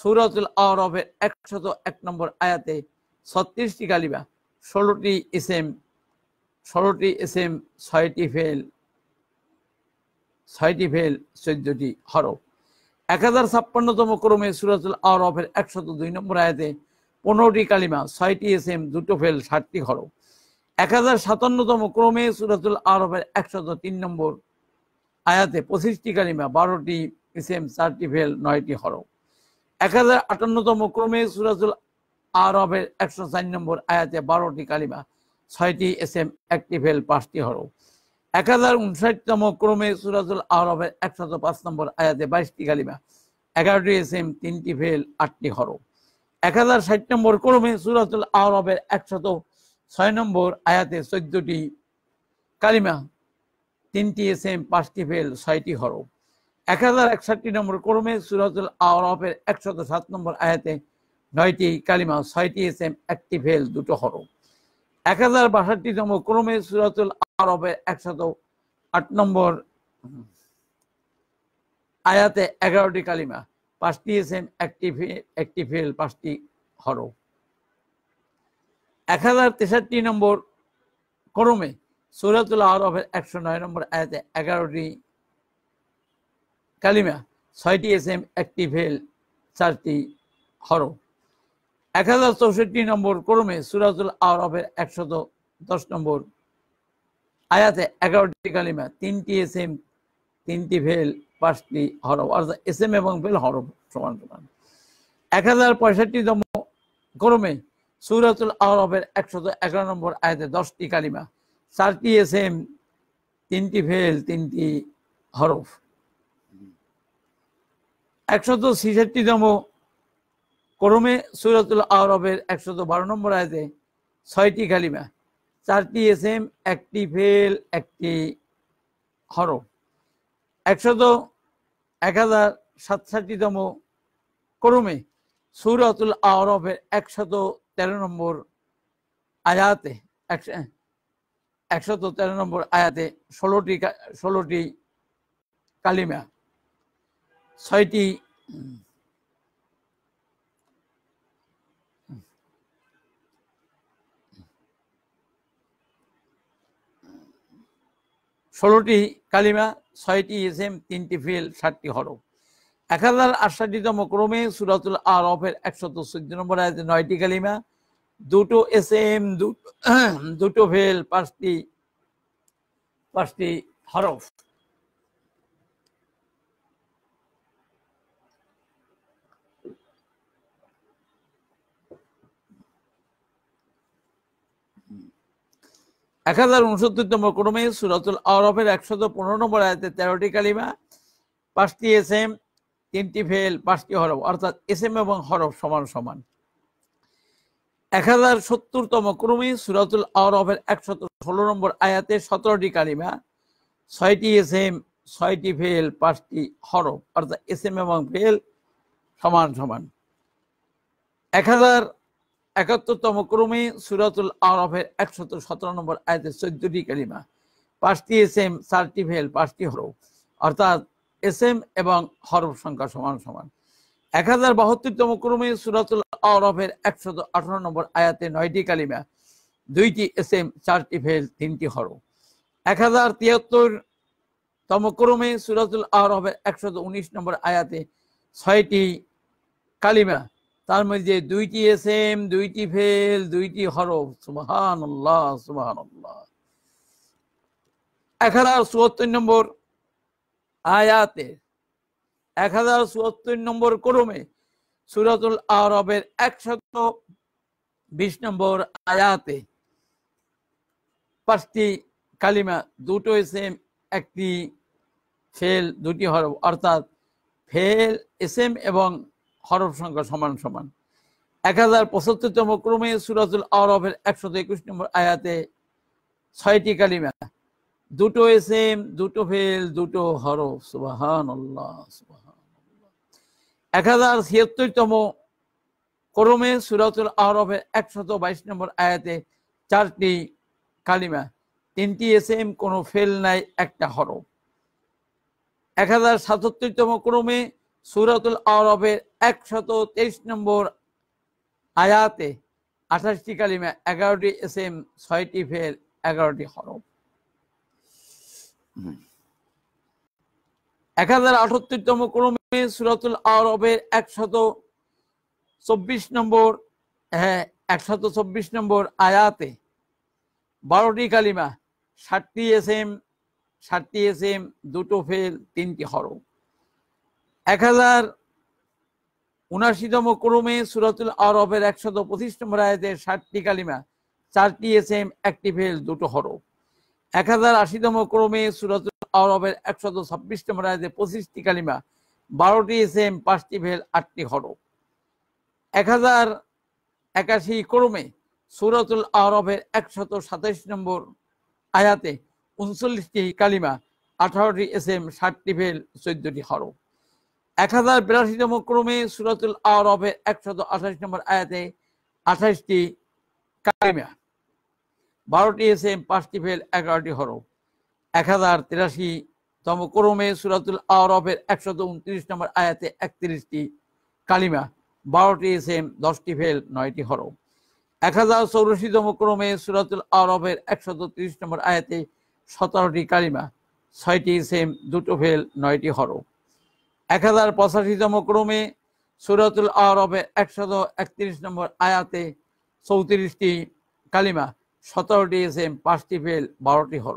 সৌরাতুল আহরফের একশত এক নম্বর আয়াতে ছত্রিশটি গালিবা ষোলোটি এস এম ষোলোটি এস এম ছয়টি ফেল ছয়টি ফেল চোদ্দটি হরফ এক হাজার ছাপ্পান্নতম ক্রমে সুরাতুল আহরফের একশত দুই নম্বর আয়াতে পনেরোটি কালিমা ছয়টি এস এম দুটো ফেল ষাটটি হরফ এক হাজার সাতান্নতম ক্রমে সুরাতুল আরবের একশত তিন নম্বর আয়াতে পঁচিশটি কালিমা বারোটি ইসেম চারটি ভেল নয়টি হরফ এক হাজার আটান্নতম ক্রমে সুরাতুল আরবের একশো চার নম্বর আয়াতে বারোটি কালিমা ছয়টি এসএম একটি ভেল পাঁচটি হরফ এক হাজার উনষাটতম ক্রমে সুরাজুল আরবের একশত পাঁচ নম্বর আয়াতে বাইশটি কালিমা এগারোটি এসএম তিনটি ভেল আটটি হরফ এক হাজার ষাট নম্বর ক্রমে সুরাজুল আরবের একশত ছয় নম্বর আয়াতে চোদ্দটি কালিমা তিনটি এস এম পাঁচটি ফেল ছয়টি হরফ এক হাজার একষট্টি নম্বর ক্রমে সুরাতুল আরফের একশত সাত নম্বর আয়াতে নয়টি কালিমা ছয়টি এম একটি ফেল দুটো হরফ এক হাজার বাষট্টি নম্বর ক্রমে সুরাতুল আরবের একশত আট নম্বর আয়াতে এগারোটি কালিমা পাঁচটি এম একটি একটি ফেল পাঁচটি হরফ এক হাজার তেষট্টি নম্বর করমে সৌরাতুল আরফের একশো নয় নম্বর আয়াতে এগারোটি কালিমা ছয়টি এস এম একটি ভেল চারটি হর এক হাজার চৌষট্টি নম্বর ক্রমে সুরাতুল আরফের একশত দশ নম্বর আয়াতে এগারোটি কালিমা তিনটি এস এম তিনটি ভেল পাঁচটি হরফ অর্থাৎ এস এম এবং ভেল হরফ সমান সমান এক হাজার পঁয়ষট্টি নম্বর ক্রমে সুরাতুল আরবের একশত এগারো নম্বর আয়তে দশটি কালিমা চারটি এসএম তিনটি ফেল তিনটি হরফ একশত তম ক্রমে সুরাতুল আরবের একশত বারো নম্বর আয়তে ছয়টি কালিমা চারটি এসএম একটি ফেল একটি হরফ একশত এক হাজার সাতষট্টিতম ক্রমে সুরাতুল আরবের একশত তেরো নম্বর আয়াতে একশত তেরো নম্বর আয়াতে ষোলোটি ষোলোটি কালিমা ছয়টি ষোলোটি কালিমা ছয়টি এসএম তিনটি ফিল সাতটি হরফ এক হাজার তম ক্রমে সুরাতুল আরফের একশত চোদ্দ নম্বর আয়াতে নয়টি কালিমা দুটো এস এম <clears throat> দুটো ভেল পাঁচটি পাঁচটি হরফ এক হাজার উনসত্তরতম ক্রমে সুরাতুল আরফের একশত পনেরো নম্বর আয়াতে তেরোটি কালিমা পাঁচটি এস এম তিনটি ফেল পাঁচটি হরফ অর্থাৎ এস এম এবং হরফ সমান সমান এক হাজার সত্তরতম ক্রমে সুরাতুল আরফের একশত ষোলো নম্বর আয়াতে সতেরোটি কালিমা ছয়টি এস এম ছয়টি ফেল পাঁচটি হরফ অর্থাৎ এস এম এবং ফেল সমান সমান এক হাজার একাত্তরতম ক্রমে সুরাতুল আরফের একশত সতেরো নম্বর আয়াতে চোদ্দটি কালিমা পাঁচটি এস এম চারটি ফেল পাঁচটি হরফ অর্থাৎ এসএম এবং হরফ সংখ্যা সমান সমান এক হাজার বাহাত্তরতম ক্রমে সুরাতুল আরফের একশত আঠারো নম্বর আয়াতে নয়টি কালিমা দুইটি এসএম চারটি ফেল তিনটি হরফ এক হাজার তিয়াত্তর তম ক্রমে সুরাতুল আরফের একশত উনিশ নম্বর আয়াতে ছয়টি কালিমা তার মধ্যে দুইটি এসএম দুইটি ফেল দুইটি হরফ সুবাহান আল্লাহ এক হাজার চুয়াত্তর নম্বর আয়াতে এক হাজার চুয়াত্তর নম্বর ক্রমে সুরাতুল আরবের একশত বিশ নম্বর আয়াতে পাঁচটি কালিমা দুটো এসএম একটি ফেল দুটি হরফ অর্থাৎ ফেল এসএম এবং হরফ সংখ্যা সমান সমান এক হাজার পঁচাত্তরতম ক্রমে সুরাতুল আরবের একশত একুশ নম্বর আয়াতে ছয়টি কালিমা দুটো এসেম দুটো ফেল দুটো হরফ সুবাহান এক হাজার ছিয়াত্তরতম করমে সুরাতুল আহরফের একশত বাইশ নম্বর আয়াতে চারটি কালিমা তিনটি এসএম কোনো ফেল নাই একটা হরফ এক হাজার সাতাত্তরতম ক্রমে সুরাতুল আহরফের একশত তেইশ নম্বর আয়াতে আঠাশটি কালিমা এগারোটি এসএম ছয়টি ফেল এগারোটি হরফ এক হাজার আটাত্তরতম ক্রমে সুরাতুল আরবের একশত চব্বিশ নম্বর হ্যাঁ একশত চব্বিশ নম্বর আয়াতে বারোটি কালিমা ষাটটি এস এম ষাটটি এস এম দুটো ফেল তিনটি হর এক হাজার উনাশিতম ক্রমে সুরাতুল আরবের একশত পঁচিশ নম্বর আয়াতে ষাটটি কালিমা চারটি এস এম একটি ফেল দুটো হরফ এক হাজার আশিতম ক্রমে সুরত আরবের একশত ছাব্বিশ নম্বর আয়াতে পঁচিশটি কালিমা বারোটি এস এম পাঁচটি ভেল আটটি হরফ এক হাজার একাশি ক্রমে সুরাতুল আরবের একশত সাতাশ নম্বর আয়াতে উনচল্লিশটি কালিমা আঠারোটি এস এম ষাটটি ভেল চোদ্দটি হরফ এক হাজার বিরাশিতম ক্রমে সুরাতুল আরবের একশত আঠাশ নম্বর আয়াতে আঠাশটি কালিমা বারোটি এস এম পাঁচটি ফেল এগারোটি হরফ এক হাজার তিরাশি তম ক্রমে সুরাতুল আরফের একশত উনত্রিশ নম্বর আয়াতে একত্রিশটি কালিমা বারোটি এস এম দশটি ফেল নয়টি হরফ এক হাজার চৌরাশিতম ক্রমে সুরাতুল আরফের একশত ত্রিশ নম্বর আয়াতে সতেরোটি কালিমা ছয়টি এস এম দুটো ফেল নয়টি হরফ এক হাজার পঁচাশিতম ক্রমে সুরাতুল আরবের একশত একত্রিশ নম্বর আয়াতে চৌত্রিশটি কালিমা সতেরোটি এসএম পাঁচটি ফেল বারোটি হর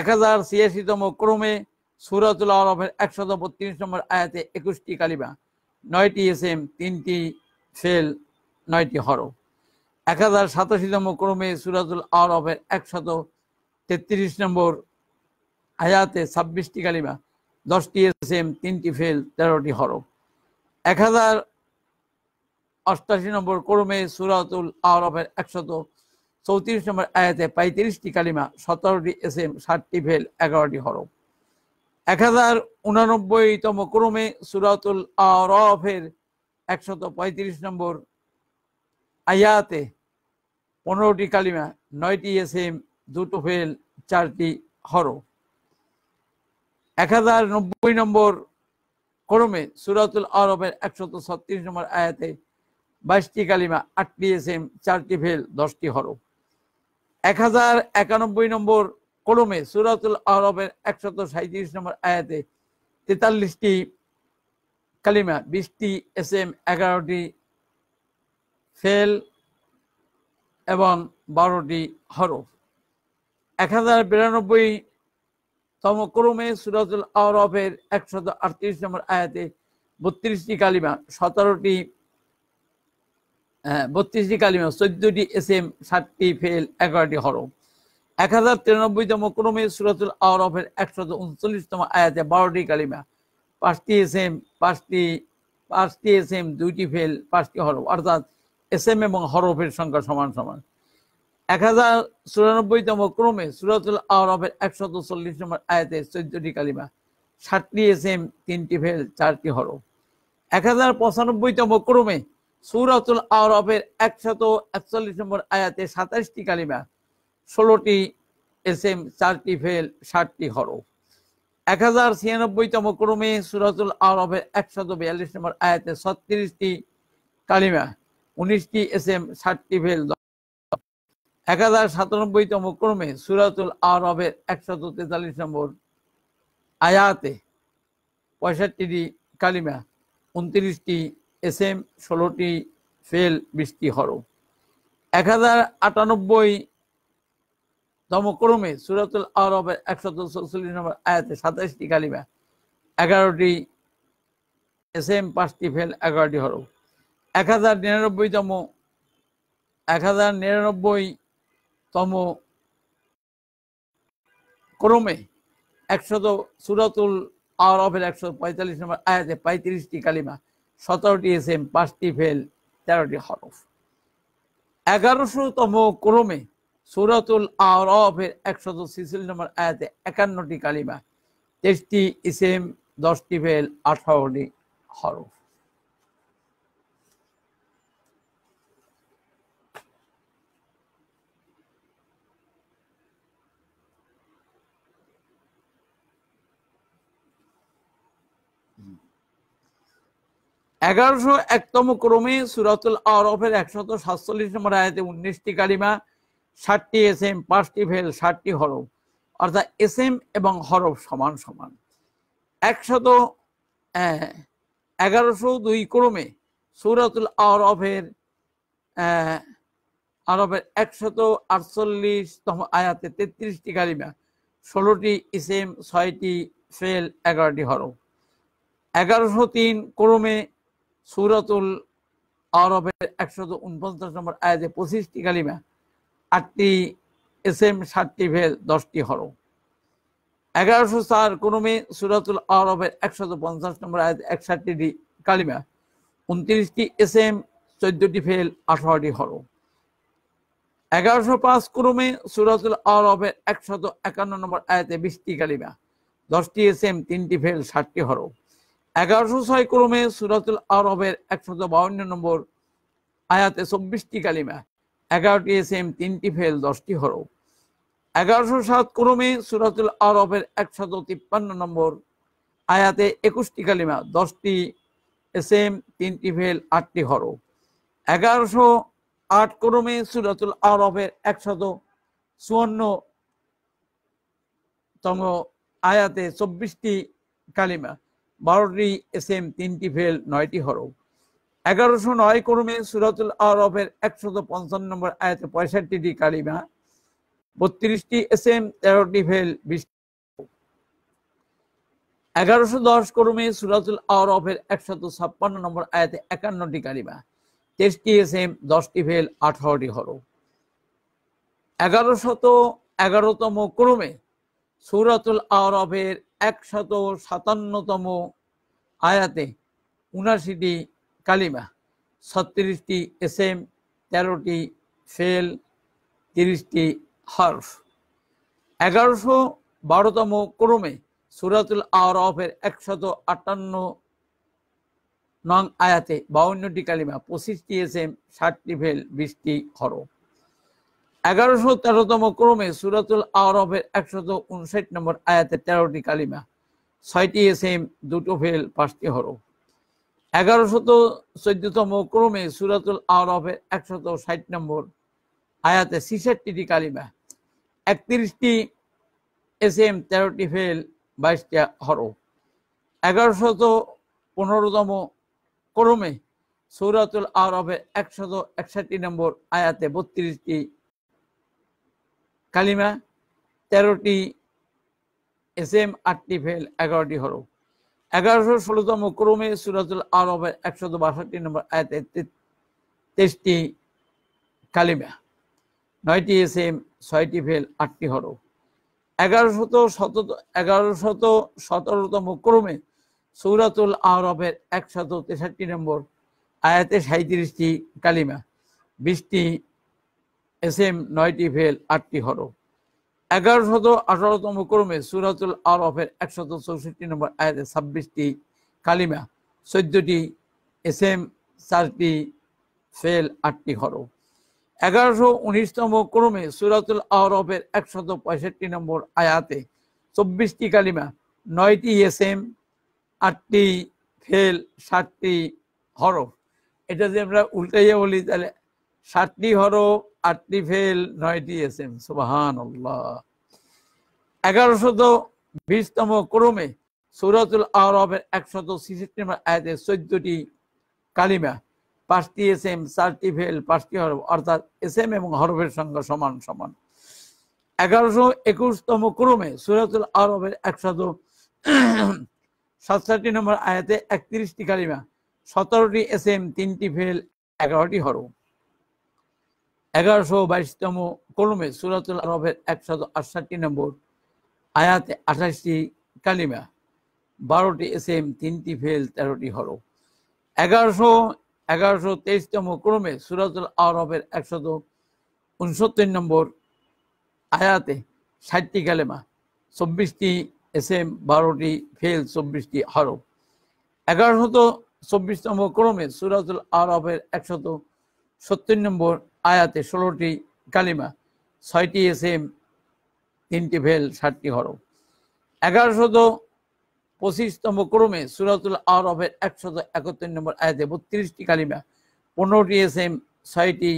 এক হাজার ছিয়াশিতম ক্রমে সুরাতুল আলমের একশত বত্রিশ নম্বর আয়াতে একুশটি কালিমা নয়টি এসএম তিনটি ফেল নয়টি হর এক হাজার সাতাশিতম ক্রমে সুরাতুল আওরফের একশত তেত্রিশ নম্বর আয়াতে ছাব্বিশটি কালিমা দশটি এস এম তিনটি ফেল তেরোটি হর এক হাজার অষ্টাশি নম্বর ক্রমে সুরাতুল আওরফের একশত চৌত্রিশ নম্বর আয়াতে পঁয়ত্রিশটি কালিমা সতেরোটি এস এম ষাটটি ভেল এগারোটি হরফ এক হাজার উনানব্বইতম ক্রমে সুরাতুল আরফের একশত পঁয়ত্রিশ নম্বর আয়াতে পনেরোটি কালিমা নয়টি এস এম দুটো ফেল চারটি হরফ এক হাজার নব্বই নম্বর ক্রমে সুরাতুল আরবের একশত ছত্রিশ নম্বর আয়াতে বাইশটি কালিমা আটটি এস এম চারটি ভেল দশটি হরফ এক হাজার একানব্বই নম্বর কলমে সুরাতুল আরবের একশত সাঁত্রিশ নম্বর আয়াতে তেতাল্লিশটি কালিমা বিশটি এস এম এগারোটি ফেল এবং বারোটি হরফ এক হাজার বিরানব্বই তম ক্রমে সুরাতুল আহরফের একশত আটত্রিশ নম্বর আয়াতে বত্রিশটি কালিমা সতেরোটি হ্যাঁ, বত্রিশটি কালিমা চোদ্দটি এস এম সাতটি ফেল এগারোটি হরফ এক হাজার তিরানব্বইতম ক্রমে সুরতুল আওরফের একশত উনচল্লিশতম আয়াতে বারোটি কালিমা পাঁচটি এস এম পাঁচটি পাঁচটি এস এম দুইটি ফেল পাঁচটি হরফ অর্থাৎ এস এম এবং হরফের সংখ্যা সমান সমান এক হাজার চুরানব্বইতম ক্রমে সুরাতুল আওরফের একশত চল্লিশ নম্বর আয়াতে চোদ্দটি কালিমা ষাটটি এস এম তিনটি ফেল চারটি হরফ এক হাজার পঁচানব্বইতম ক্রমে সৌরাতুল আরবের একশত একচল্লিশ নম্বর আয়াতে সাতাশটি কালিমা ষোলোটি এস এম চারটি ফেল ষাটটি হরফ এক হাজার ছিয়ানব্বইতম ক্রমে সুরাতুল আরবের একশত বিয়াল্লিশ নম্বর আয়াতে ছত্রিশটি কালিমা উনিশটি এস এম ষাটটি ফেল এক হাজার সাতানব্বইতম ক্রমে সুরাতুল আরবের একশত তেতাল্লিশ নম্বর আয়াতে পঁয়ষট্টি কালিমা উনত্রিশটি এস এম ষোলোটি ফেল বৃষ্টি হর এক হাজার আটানব্বই তমক্রমে সুরাতুল আরবের একশত চৌচল্লিশ নম্বর আয়াতে সাতাশটি কালিমা এগারোটি এস এম পাঁচটি ফেল এগারোটি হর এক হাজার নিরানব্বইতম এক হাজার নিরানব্বইতম ক্রমে একশত সুরাতুল আরবের একশো পঁয়তাল্লিশ নম্বর আয়াতে পঁয়ত্রিশটি কালিমা সতেরোটি এম পাঁচটি ফেল তেরোটি হরফ এগারোশোতম ক্রমে সুরাতুল আরফের একশত সিসিল নম্বর আয়াতে একান্নটি কালিমা তেইশটি ইসেম দশটি ফেল আঠারোটি হরফ এগারোশো একতম ক্রমে সুরাতুল আরফের একশত সাতচল্লিশ নম্বর আয়াতে উনিশটি কালিমা ষাটটি এস এম পাঁচটি ভেল ষাটটি হরফ অর্থাৎ এস এম এবং হরফ সমান সমান একশত এগারোশো দুই ক্রমে সুরাতুল আরফের আরবের একশত আটচল্লিশতম আয়াতে তেত্রিশটি কালিমা ষোলোটি ইসেম ছয়টি ফেল এগারোটি হরফ এগারোশো তিন ক্রমে সুরতুল আরবের একশত উনপঞ্চাশ নম্বর আয়াতে পঁচিশটি কালিমা আটটি এস এম ষাটটি ভেদ দশটি হর এগারোশো চার কোনো মেয়ে সুরাতুল আরবের একশত পঞ্চাশ নম্বর আয়াত একষাটটি কালিমা উনত্রিশটি এস এম চোদ্দটি ফেল আঠারোটি হর এগারোশো পাঁচ ক্রমে সুরাতুল আরবের একশত একান্ন নম্বর আয়াতে বিশটি কালিমা দশটি এস এম তিনটি ফেল ষাটটি হরফ এগারোশো ছয় ক্রমে সুরাতুল আরবের একশত বাউন্ন নম্বর আয়াতে চব্বিশটি কালিমা এগারোটি এস এম তিনটি ফেল দশটি হর এগারোশো সাত ক্রমে সুরাতুল আরবের একশত তিপ্পান্ন নম্বর আয়াতে একুশটি কালিমা দশটি এস এম তিনটি ফেল আটটি হর এগারোশো আট ক্রমে সুরাতুল আরবের একশত চুয়ান্ন তম আয়াতে চব্বিশটি কালিমা বারোটি এস এম তিনটি ফেল নয়টি হরফ এগারোশো নয় করমে সুরাতুল আরফের একশত পঞ্চান্ন নম্বর আয়াতে পঁয়ষট্টিটি কালিমা বত্রিশটি এম তেরোটি ফেল বিশ এগারোশো দশ করমে সুরাতুল আরফের একশত ছাপ্পান্ন নম্বর আয়াতে একান্নটি কালিমা এস এম দশটি ফেল আঠারোটি হরফ এগারোশত এগারোতম ক্রমে সুরাতুল আরবের একশত সাতান্নতম আয়াতে উনাশিটি কালিমা ছত্রিশটি এম তেরোটি ফেল তিরিশটি হরফ এগারোশো বারোতম ক্রমে সুরাতুল আরফের একশত আটান্ন নং আয়াতে বাউন্নটি কালিমা পঁচিশটি এস এম ষাটটি ফেল বিশটি হরফ এগারোশো তেরোতম ক্রমে সুরাতুল আরফের একশত উনষাট নম্বর আয়াতে তেরোটি কালিমা ছয়টি এসএম দুটো ফেল পাঁচটি হর এগারোশত চোদ্দতম ক্রমে সুরাতুল আরফের একশত ষাট নম্বর আয়াতে ছিষট্টিটি কালিমা একত্রিশটি এসএম তেরোটি ফেল বাইশটি হর এগারোশত পনেরোতম ক্রমে সৌরাতুল আরবের একশত একষট্টি নম্বর আয়াতে বত্রিশটি কালিমা তেরোটি এস এম আটটি ফেল এগারোটি হরফ এগারোশো ষোলোতম ক্রমে সুরাজুল আরবের একশত বাষট্টি নম্বর আয়াতে তেইশটি কালিমা নয়টি এস এম ছয়টি ফেল আটটি হর এগারোশত শত এগারোশত সতেরোতম ক্রমে সৌরাতুল আরবের একশত তেষট্টি নম্বর আয়াতে সাঁত্রিশটি কালিমা বিশটি এস এম নয়টি ভেল আটটি হরফ এগারোশত আঠারোতম ক্রমে সুরাতুল আরফের একশত চৌষট্টি নম্বর আয়াতে ছাব্বিশটি কালিমা চোদ্দটি এস এম চারটি ফেল আটটি হর এগারোশো উনিশতম ক্রমে সুরাতুল আরফের একশত পঁয়ষট্টি নম্বর আয়াতে চব্বিশটি কালিমা নয়টি এস এম আটটি ফেল ষাটটি হরফ এটা যদি আমরা উল্টাইয়া বলি তাহলে সাতটি হরফ আটটি ফেল নয়টি এস এম সুবাহান এগারোশত বিশতম ক্রমে সুরতুল আরবের একশত ছিষট্টি নম্বর আয়াতে চোদ্দটি কালিমা পাঁচটি এস এম চারটি ফেল পাঁচটি হরফ অর্থাৎ এস এম এবং হরফের সঙ্গে সমান সমান এগারোশো একুশতম ক্রমে সুরাতুল আরবের একশত সাতষট্টি নম্বর আয়াতে একত্রিশটি কালিমা সতেরোটি এস এম তিনটি ফেল এগারোটি হরফ এগারোশো বাইশতম কলমে সুরাতুল আরবের একশত আটষট্টি নম্বর আয়াতে আঠাশটি কালিমা বারোটি এস এম তিনটি ফেল তেরোটি হর এগারোশো এগারোশো তেইশতম ক্রমে সুরাতুল আরবের একশত উনসত্তর নম্বর আয়াতে ষাটটি কালেমা চব্বিশটি এস এম বারোটি ফেল চব্বিশটি হর এগারোশত চব্বিশতম ক্রমে সুরাতুল আরবের একশত সত্তর নম্বর আয়াতে ষোলোটি কালিমা ছয়টি এস এম তিনটি ভেল ষাটটি হরফ এগারোশত পঁচিশতম ক্রমে সুরাতুল আরফের একশত একাত্তর নম্বর আয়াতে বত্রিশটি কালিমা পনেরোটি এস এম ছয়টি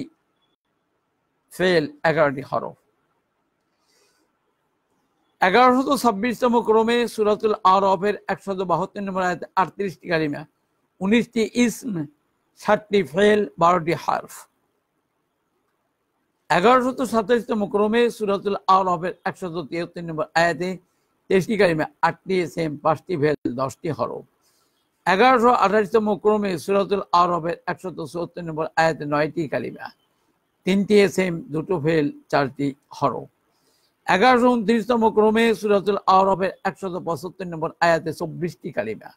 ফেল এগারোটি হরফ এগারোশত ছাব্বিশতম ক্রমে সুরাতুল আরফের একশত বাহাত্তর নম্বর আয়াতে আটত্রিশটি কালিমা উনিশটি ইসম ষাটটি ফেল বারোটি হার্ফ এগারোশত সাতাইশতম ক্রমে সুরাতুল আরফের একশত তিয়াত্তর নম্বর আয়াতে তেইশটি কালিমে আটটি সেম পাঁচটি ভেল দশটি হরফ এগারোশো আঠাশতম ক্রমে সুরাতুল আরবের একশত চুয়াত্তর নম্বর আয়াতে নয়টি কালিমা তিনটি এসএম দুটো ভেল চারটি হরফ এগারোশো উনত্রিশতম ক্রমে সুরাতুল আউরফের একশত পঁচাত্তর নম্বর আয়াতে চব্বিশটি কালিমা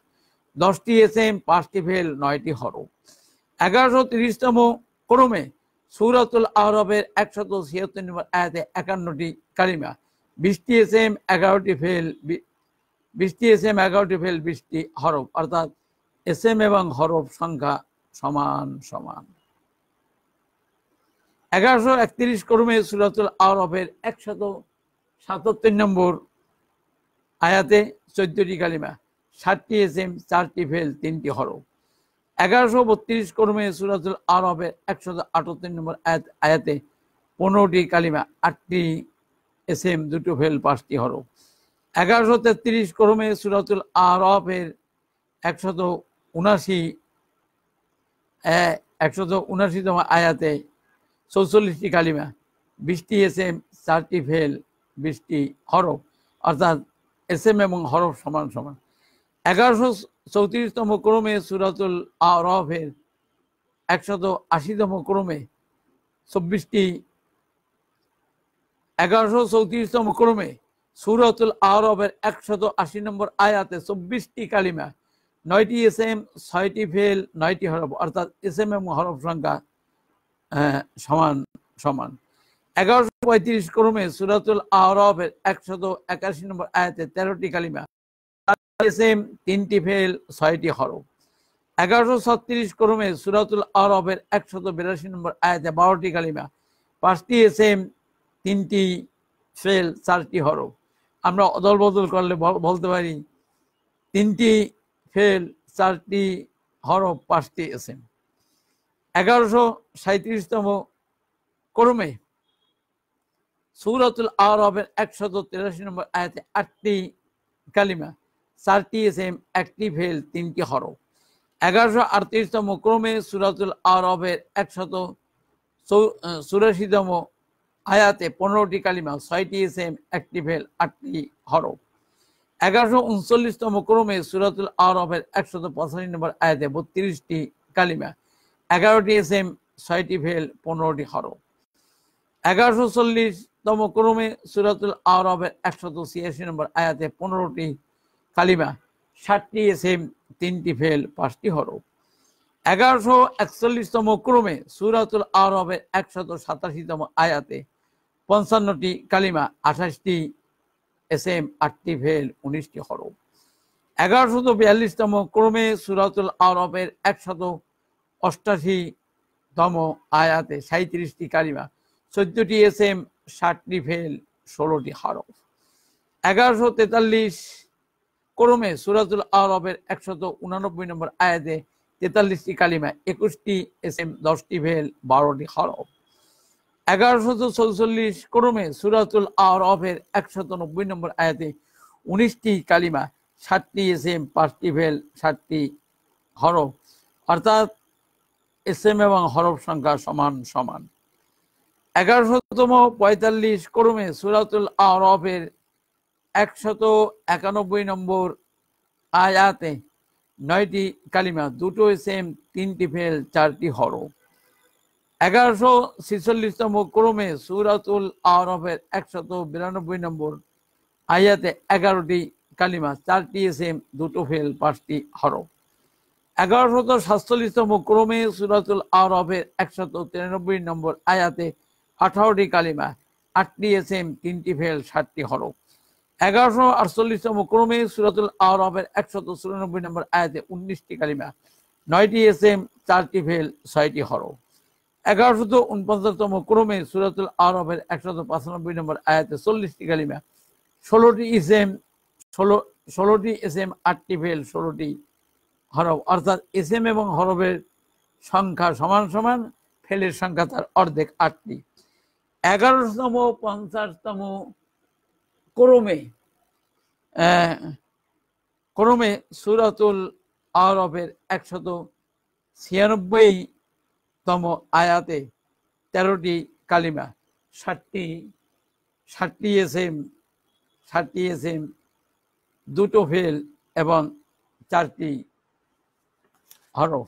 দশটি এসএম পাঁচটি ভেল নয়টি হরফ এগারোশো তিরিশতম ক্রমে সৌরাতুল আহরবের একশত ছিয়াত্তর নম্বর আয়াতে একান্নটি কালিমা বিশটি এস এম এগারোটি ফেল বৃষ্টি এস এম এগারোটি ফেল বিশটি হরফ অর্থাৎ এস এম এবং হরফ সংখ্যা সমান সমান এগারোশো একত্রিশ কর্মে সুরাতুল আহরফের একশত সাতাত্তর নম্বর আয়াতে চোদ্দটি কালিমা ষাটটি এস এম চারটি ফেল তিনটি হরফ এগারোশো বত্রিশ কর্মে সুরাজুল আরবের একশো আটত্রিশ নম্বর আয়াতে পনেরোটি কালিমা আটটি এস এম দুটো ফেল পাঁচটি হরফ এগারোশো তেত্রিশ কর্মে সুরাতুল আরফের একশত উনাশি একশত উনাশিতম আয়াতে চৌচল্লিশটি কালিমা বিশটি এস এম চারটি ফেল বিশটি হরফ অর্থাৎ এস এম এবং হরফ সমান সমান এগারোশো চৌত্রিশতম ক্রমে সুরাতুল আরফের একশত আশিতম ক্রমে চব্বিশটি এগারোশো চৌত্রিশতম ক্রমে সুরাতুল আরফের একশত আশি নম্বর আয়াতে চব্বিশটি কালিমা নয়টি এস এম ছয়টি ফেল নয়টি হরফ অর্থাৎ এস এম এম হরফ সংখ্যা সমান সমান এগারোশো পঁয়ত্রিশ ক্রমে সুরাতুল আরবের একশত একাশি নম্বর আয়াতে তেরোটি কালিমা তিনটি ফেল ছয়টি হরফ এগারোশো ছত্রিশ ক্রমে সুরাতুল আরবের একশত বিরাশি নম্বর আয়াতে বারোটি কালিমা পাঁচটি এম তিনটি ফেল চারটি হরফ আমরা অদল বদল করলে বলতে পারি তিনটি ফেল চারটি হরফ পাঁচটি এম এগারোশো সাঁত্রিশতম ক্রমে সুরাতুল আরবের একশত তিরাশি নম্বর আয়াতে আটটি কালিমা চারটি এস এম একটি ভেল তিনটি হর এগারোশো আটত্রিশতম ক্রমে সুরাতুল আরবের একশত চুরাশিতম আয়াতে পনেরোটি কালিমা ছয়টি এস এম একটি ভেল আটটি হর এগারোশো উনচল্লিশতম ক্রমে সুরাতুল আরবের একশত পঁচাশি নম্বর আয়াতে বত্রিশটি কালিমা এগারোটি এস এম ছয়টি ভেল পনেরোটি হর এগারোশো চল্লিশতম ক্রমে সুরাতুল আরবের একশত ছিয়াশি নম্বর আয়াতে পনেরোটি কালিমা ষাটটি এসেম তিনটি ফেল পাঁচটি হরফ এগারোশো একচল্লিশতম ক্রমে সুরাতুল আরবের একশত সাতাশিতম আয়াতে পঞ্চান্নটি কালিমা আঠাশটি এস এম আটটি ফেল উনিশটি হরফ এগারোশত বিয়াল্লিশতম ক্রমে সুরাতুল আরবের একশত অষ্টাশিতম আয়াতে সাঁত্রিশটি কালিমা চোদ্দটি এস এম ষাটটি ফেল ষোলোটি হরফ এগারোশো তেতাল্লিশ ক্রমে সুরাজুল আরবের একশত উনানব্বই নম্বর আয়াতে তেতাল্লিশটি কালিমা একুশটি এস এম দশটি ভেল বারোটি হরফ এগারোশত চৌচল্লিশ ক্রমে সুরাতুল আহরফের একশত নব্বই নম্বর আয়াতে উনিশটি কালিমা ষাটটি এস এম পাঁচটি ভেল ষাটটি হরফ অর্থাৎ এস এম এবং হরফ সংখ্যা সমান সমান এগারোশতম পঁয়তাল্লিশ ক্রমে সুরাতুল আহরফের একশত একানব্বই নম্বর আয়াতে নয়টি কালিমা দুটো সেম তিনটি ফেল চারটি হর এগারোশো ছিচল্লিশতম ক্রমে সুরাতুল আরফের একশত বিরানব্বই নম্বর আয়াতে এগারোটি কালিমা চারটি এসএম দুটো ফেল পাঁচটি হর এগারোশত সাতচল্লিশতম ক্রমে সুরাতুল আরফের একশত তিরানব্বই নম্বর আয়াতে আঠারোটি কালিমা আটটি এসএম তিনটি ফেল ষাটটি হরফ এগারোশো আটচল্লিশতম ক্রমে সুরাতুল আরবের একশত চুরানব্বই নম্বর আয়াতে উনিশটি কালিমা নয়টি এস এম চারটি ভেল ছয়টি হর এগারোশত উনপঞ্চাশতম ক্রমে সুরাতুল আরবের একশত পঁচানব্বই নম্বর আয়াতে চল্লিশটি কালিমা ষোলোটি এস এম ষোলো ষোলোটি এস এম আটটি ভেল ষোলোটি হরব অর্থাৎ এস এম এবং হরফের সংখ্যা সমান সমান ফেলের সংখ্যা তার অর্ধেক আটটি এগারোশতম পঞ্চাশতম ক্রমে ক্রমে সুরাতুল আরবের একশত ছিয়ানব্বই তম আয়াতে তেরোটি কালিমা ষাটটি ষাটটি এসএম ষাটটি এসএম দুটো ফেল এবং চারটি হরফ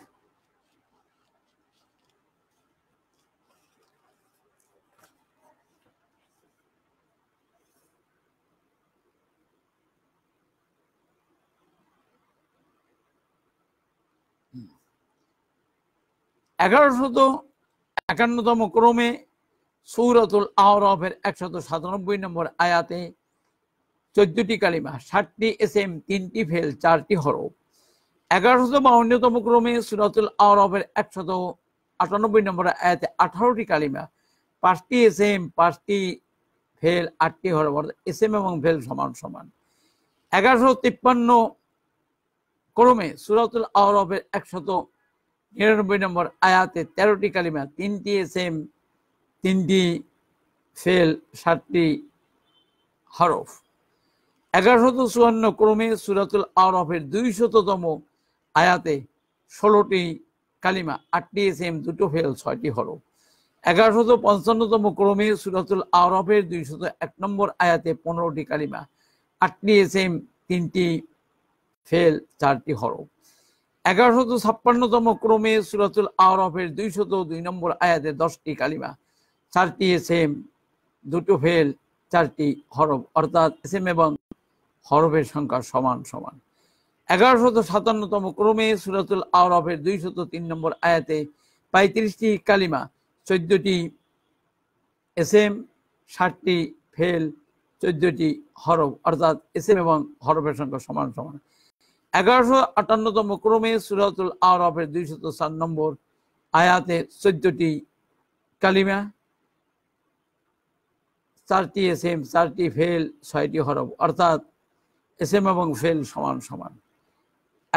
এগারোশত একান্নতম ক্রমে সৌরতুল আওরফের একশত সাতানব্বই নম্বর আয়াতে চোদ্দটি কালিমা ষাটটি এস এম তিনটি ফেল চারটি হরফ এগারোশত বাউন্নতম ক্রমে সুরতুল আওরফের একশত আটানব্বই নম্বর আয়াতে আঠারোটি কালিমা পাঁচটি এস এম পাঁচটি ফেল আটটি হরফ অর্থাৎ এস এম এবং ফেল সমান সমান এগারোশো তিপ্পান্ন ক্রমে সুরাতুল আওরফের একশত নিরানব্বই নম্বর আয়াতে তেরোটি কালিমা তিনটি এসএম তিনটি ফেল সাতটি হরফ এগারোশত চুয়ান্ন ক্রমে সুরাতুল আরফের দুইশততম আয়াতে ষোলোটি কালিমা আটটি এসএম দুটো ফেল ছয়টি হরফ এগারোশত পঞ্চান্নতম ক্রমে সুরাতুল আরফের দুইশত এক নম্বর আয়াতে পনেরোটি কালিমা আটটি এসএম তিনটি ফেল চারটি হরফ এগারোশত ছাপ্পান্নতম ক্রমে সুরাতুল আরফের দুইশত দুই নম্বর আয়াতে দশটি কালিমা চারটি এস এম দুটো ফেল চারটি হরফ অর্থাৎ এস এম এবং হরফের সংখ্যা সমান সমান এগারোশত সাতান্নতম ক্রমে সুরাতুল আরফের দুইশত তিন নম্বর আয়াতে পঁয়ত্রিশটি কালিমা চোদ্দটি এস এম ষাটটি ফেল চোদ্দটি হরফ অর্থাৎ এস এম এবং হরফের সংখ্যা সমান সমান এগারোশো আটান্নতম ক্রমে সুরাতুল আরফের দুইশত সাত নম্বর আয়াতে চোদ্দটি কালিমা চারটি এস এম চারটি ফেল ছয়টি হরব অর্থাৎ এস এম এবং ফেল সমান সমান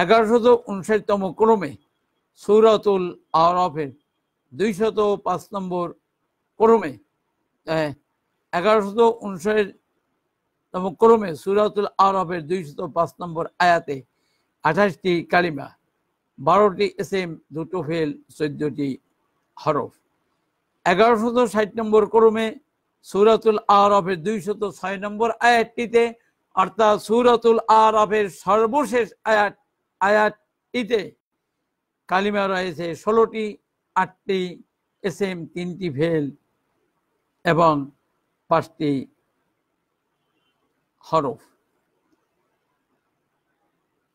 এগারোশত উনষাটতম ক্রমে সৌরাতুল আরফের দুইশত পাঁচ নম্বর ক্রমে এগারোশত উনষাটতম ক্রমে সুরাতুল আরফের দুইশত পাঁচ নম্বর আয়াতে আঠাশটি কালিমা বারোটি এস এম দুটো ফেল চোদ্দটি হরফ এগারোশত ষাট নম্বর ক্রমে সুরাতুল আরফের দুইশত ছয় নম্বর আয়াতটিতে অর্থাৎ সুরাতুল আরফের সর্বশেষ আয়াত আয়াতটিতে কালিমা রয়েছে ষোলোটি আটটি এস এম তিনটি ফেল এবং পাঁচটি হরফ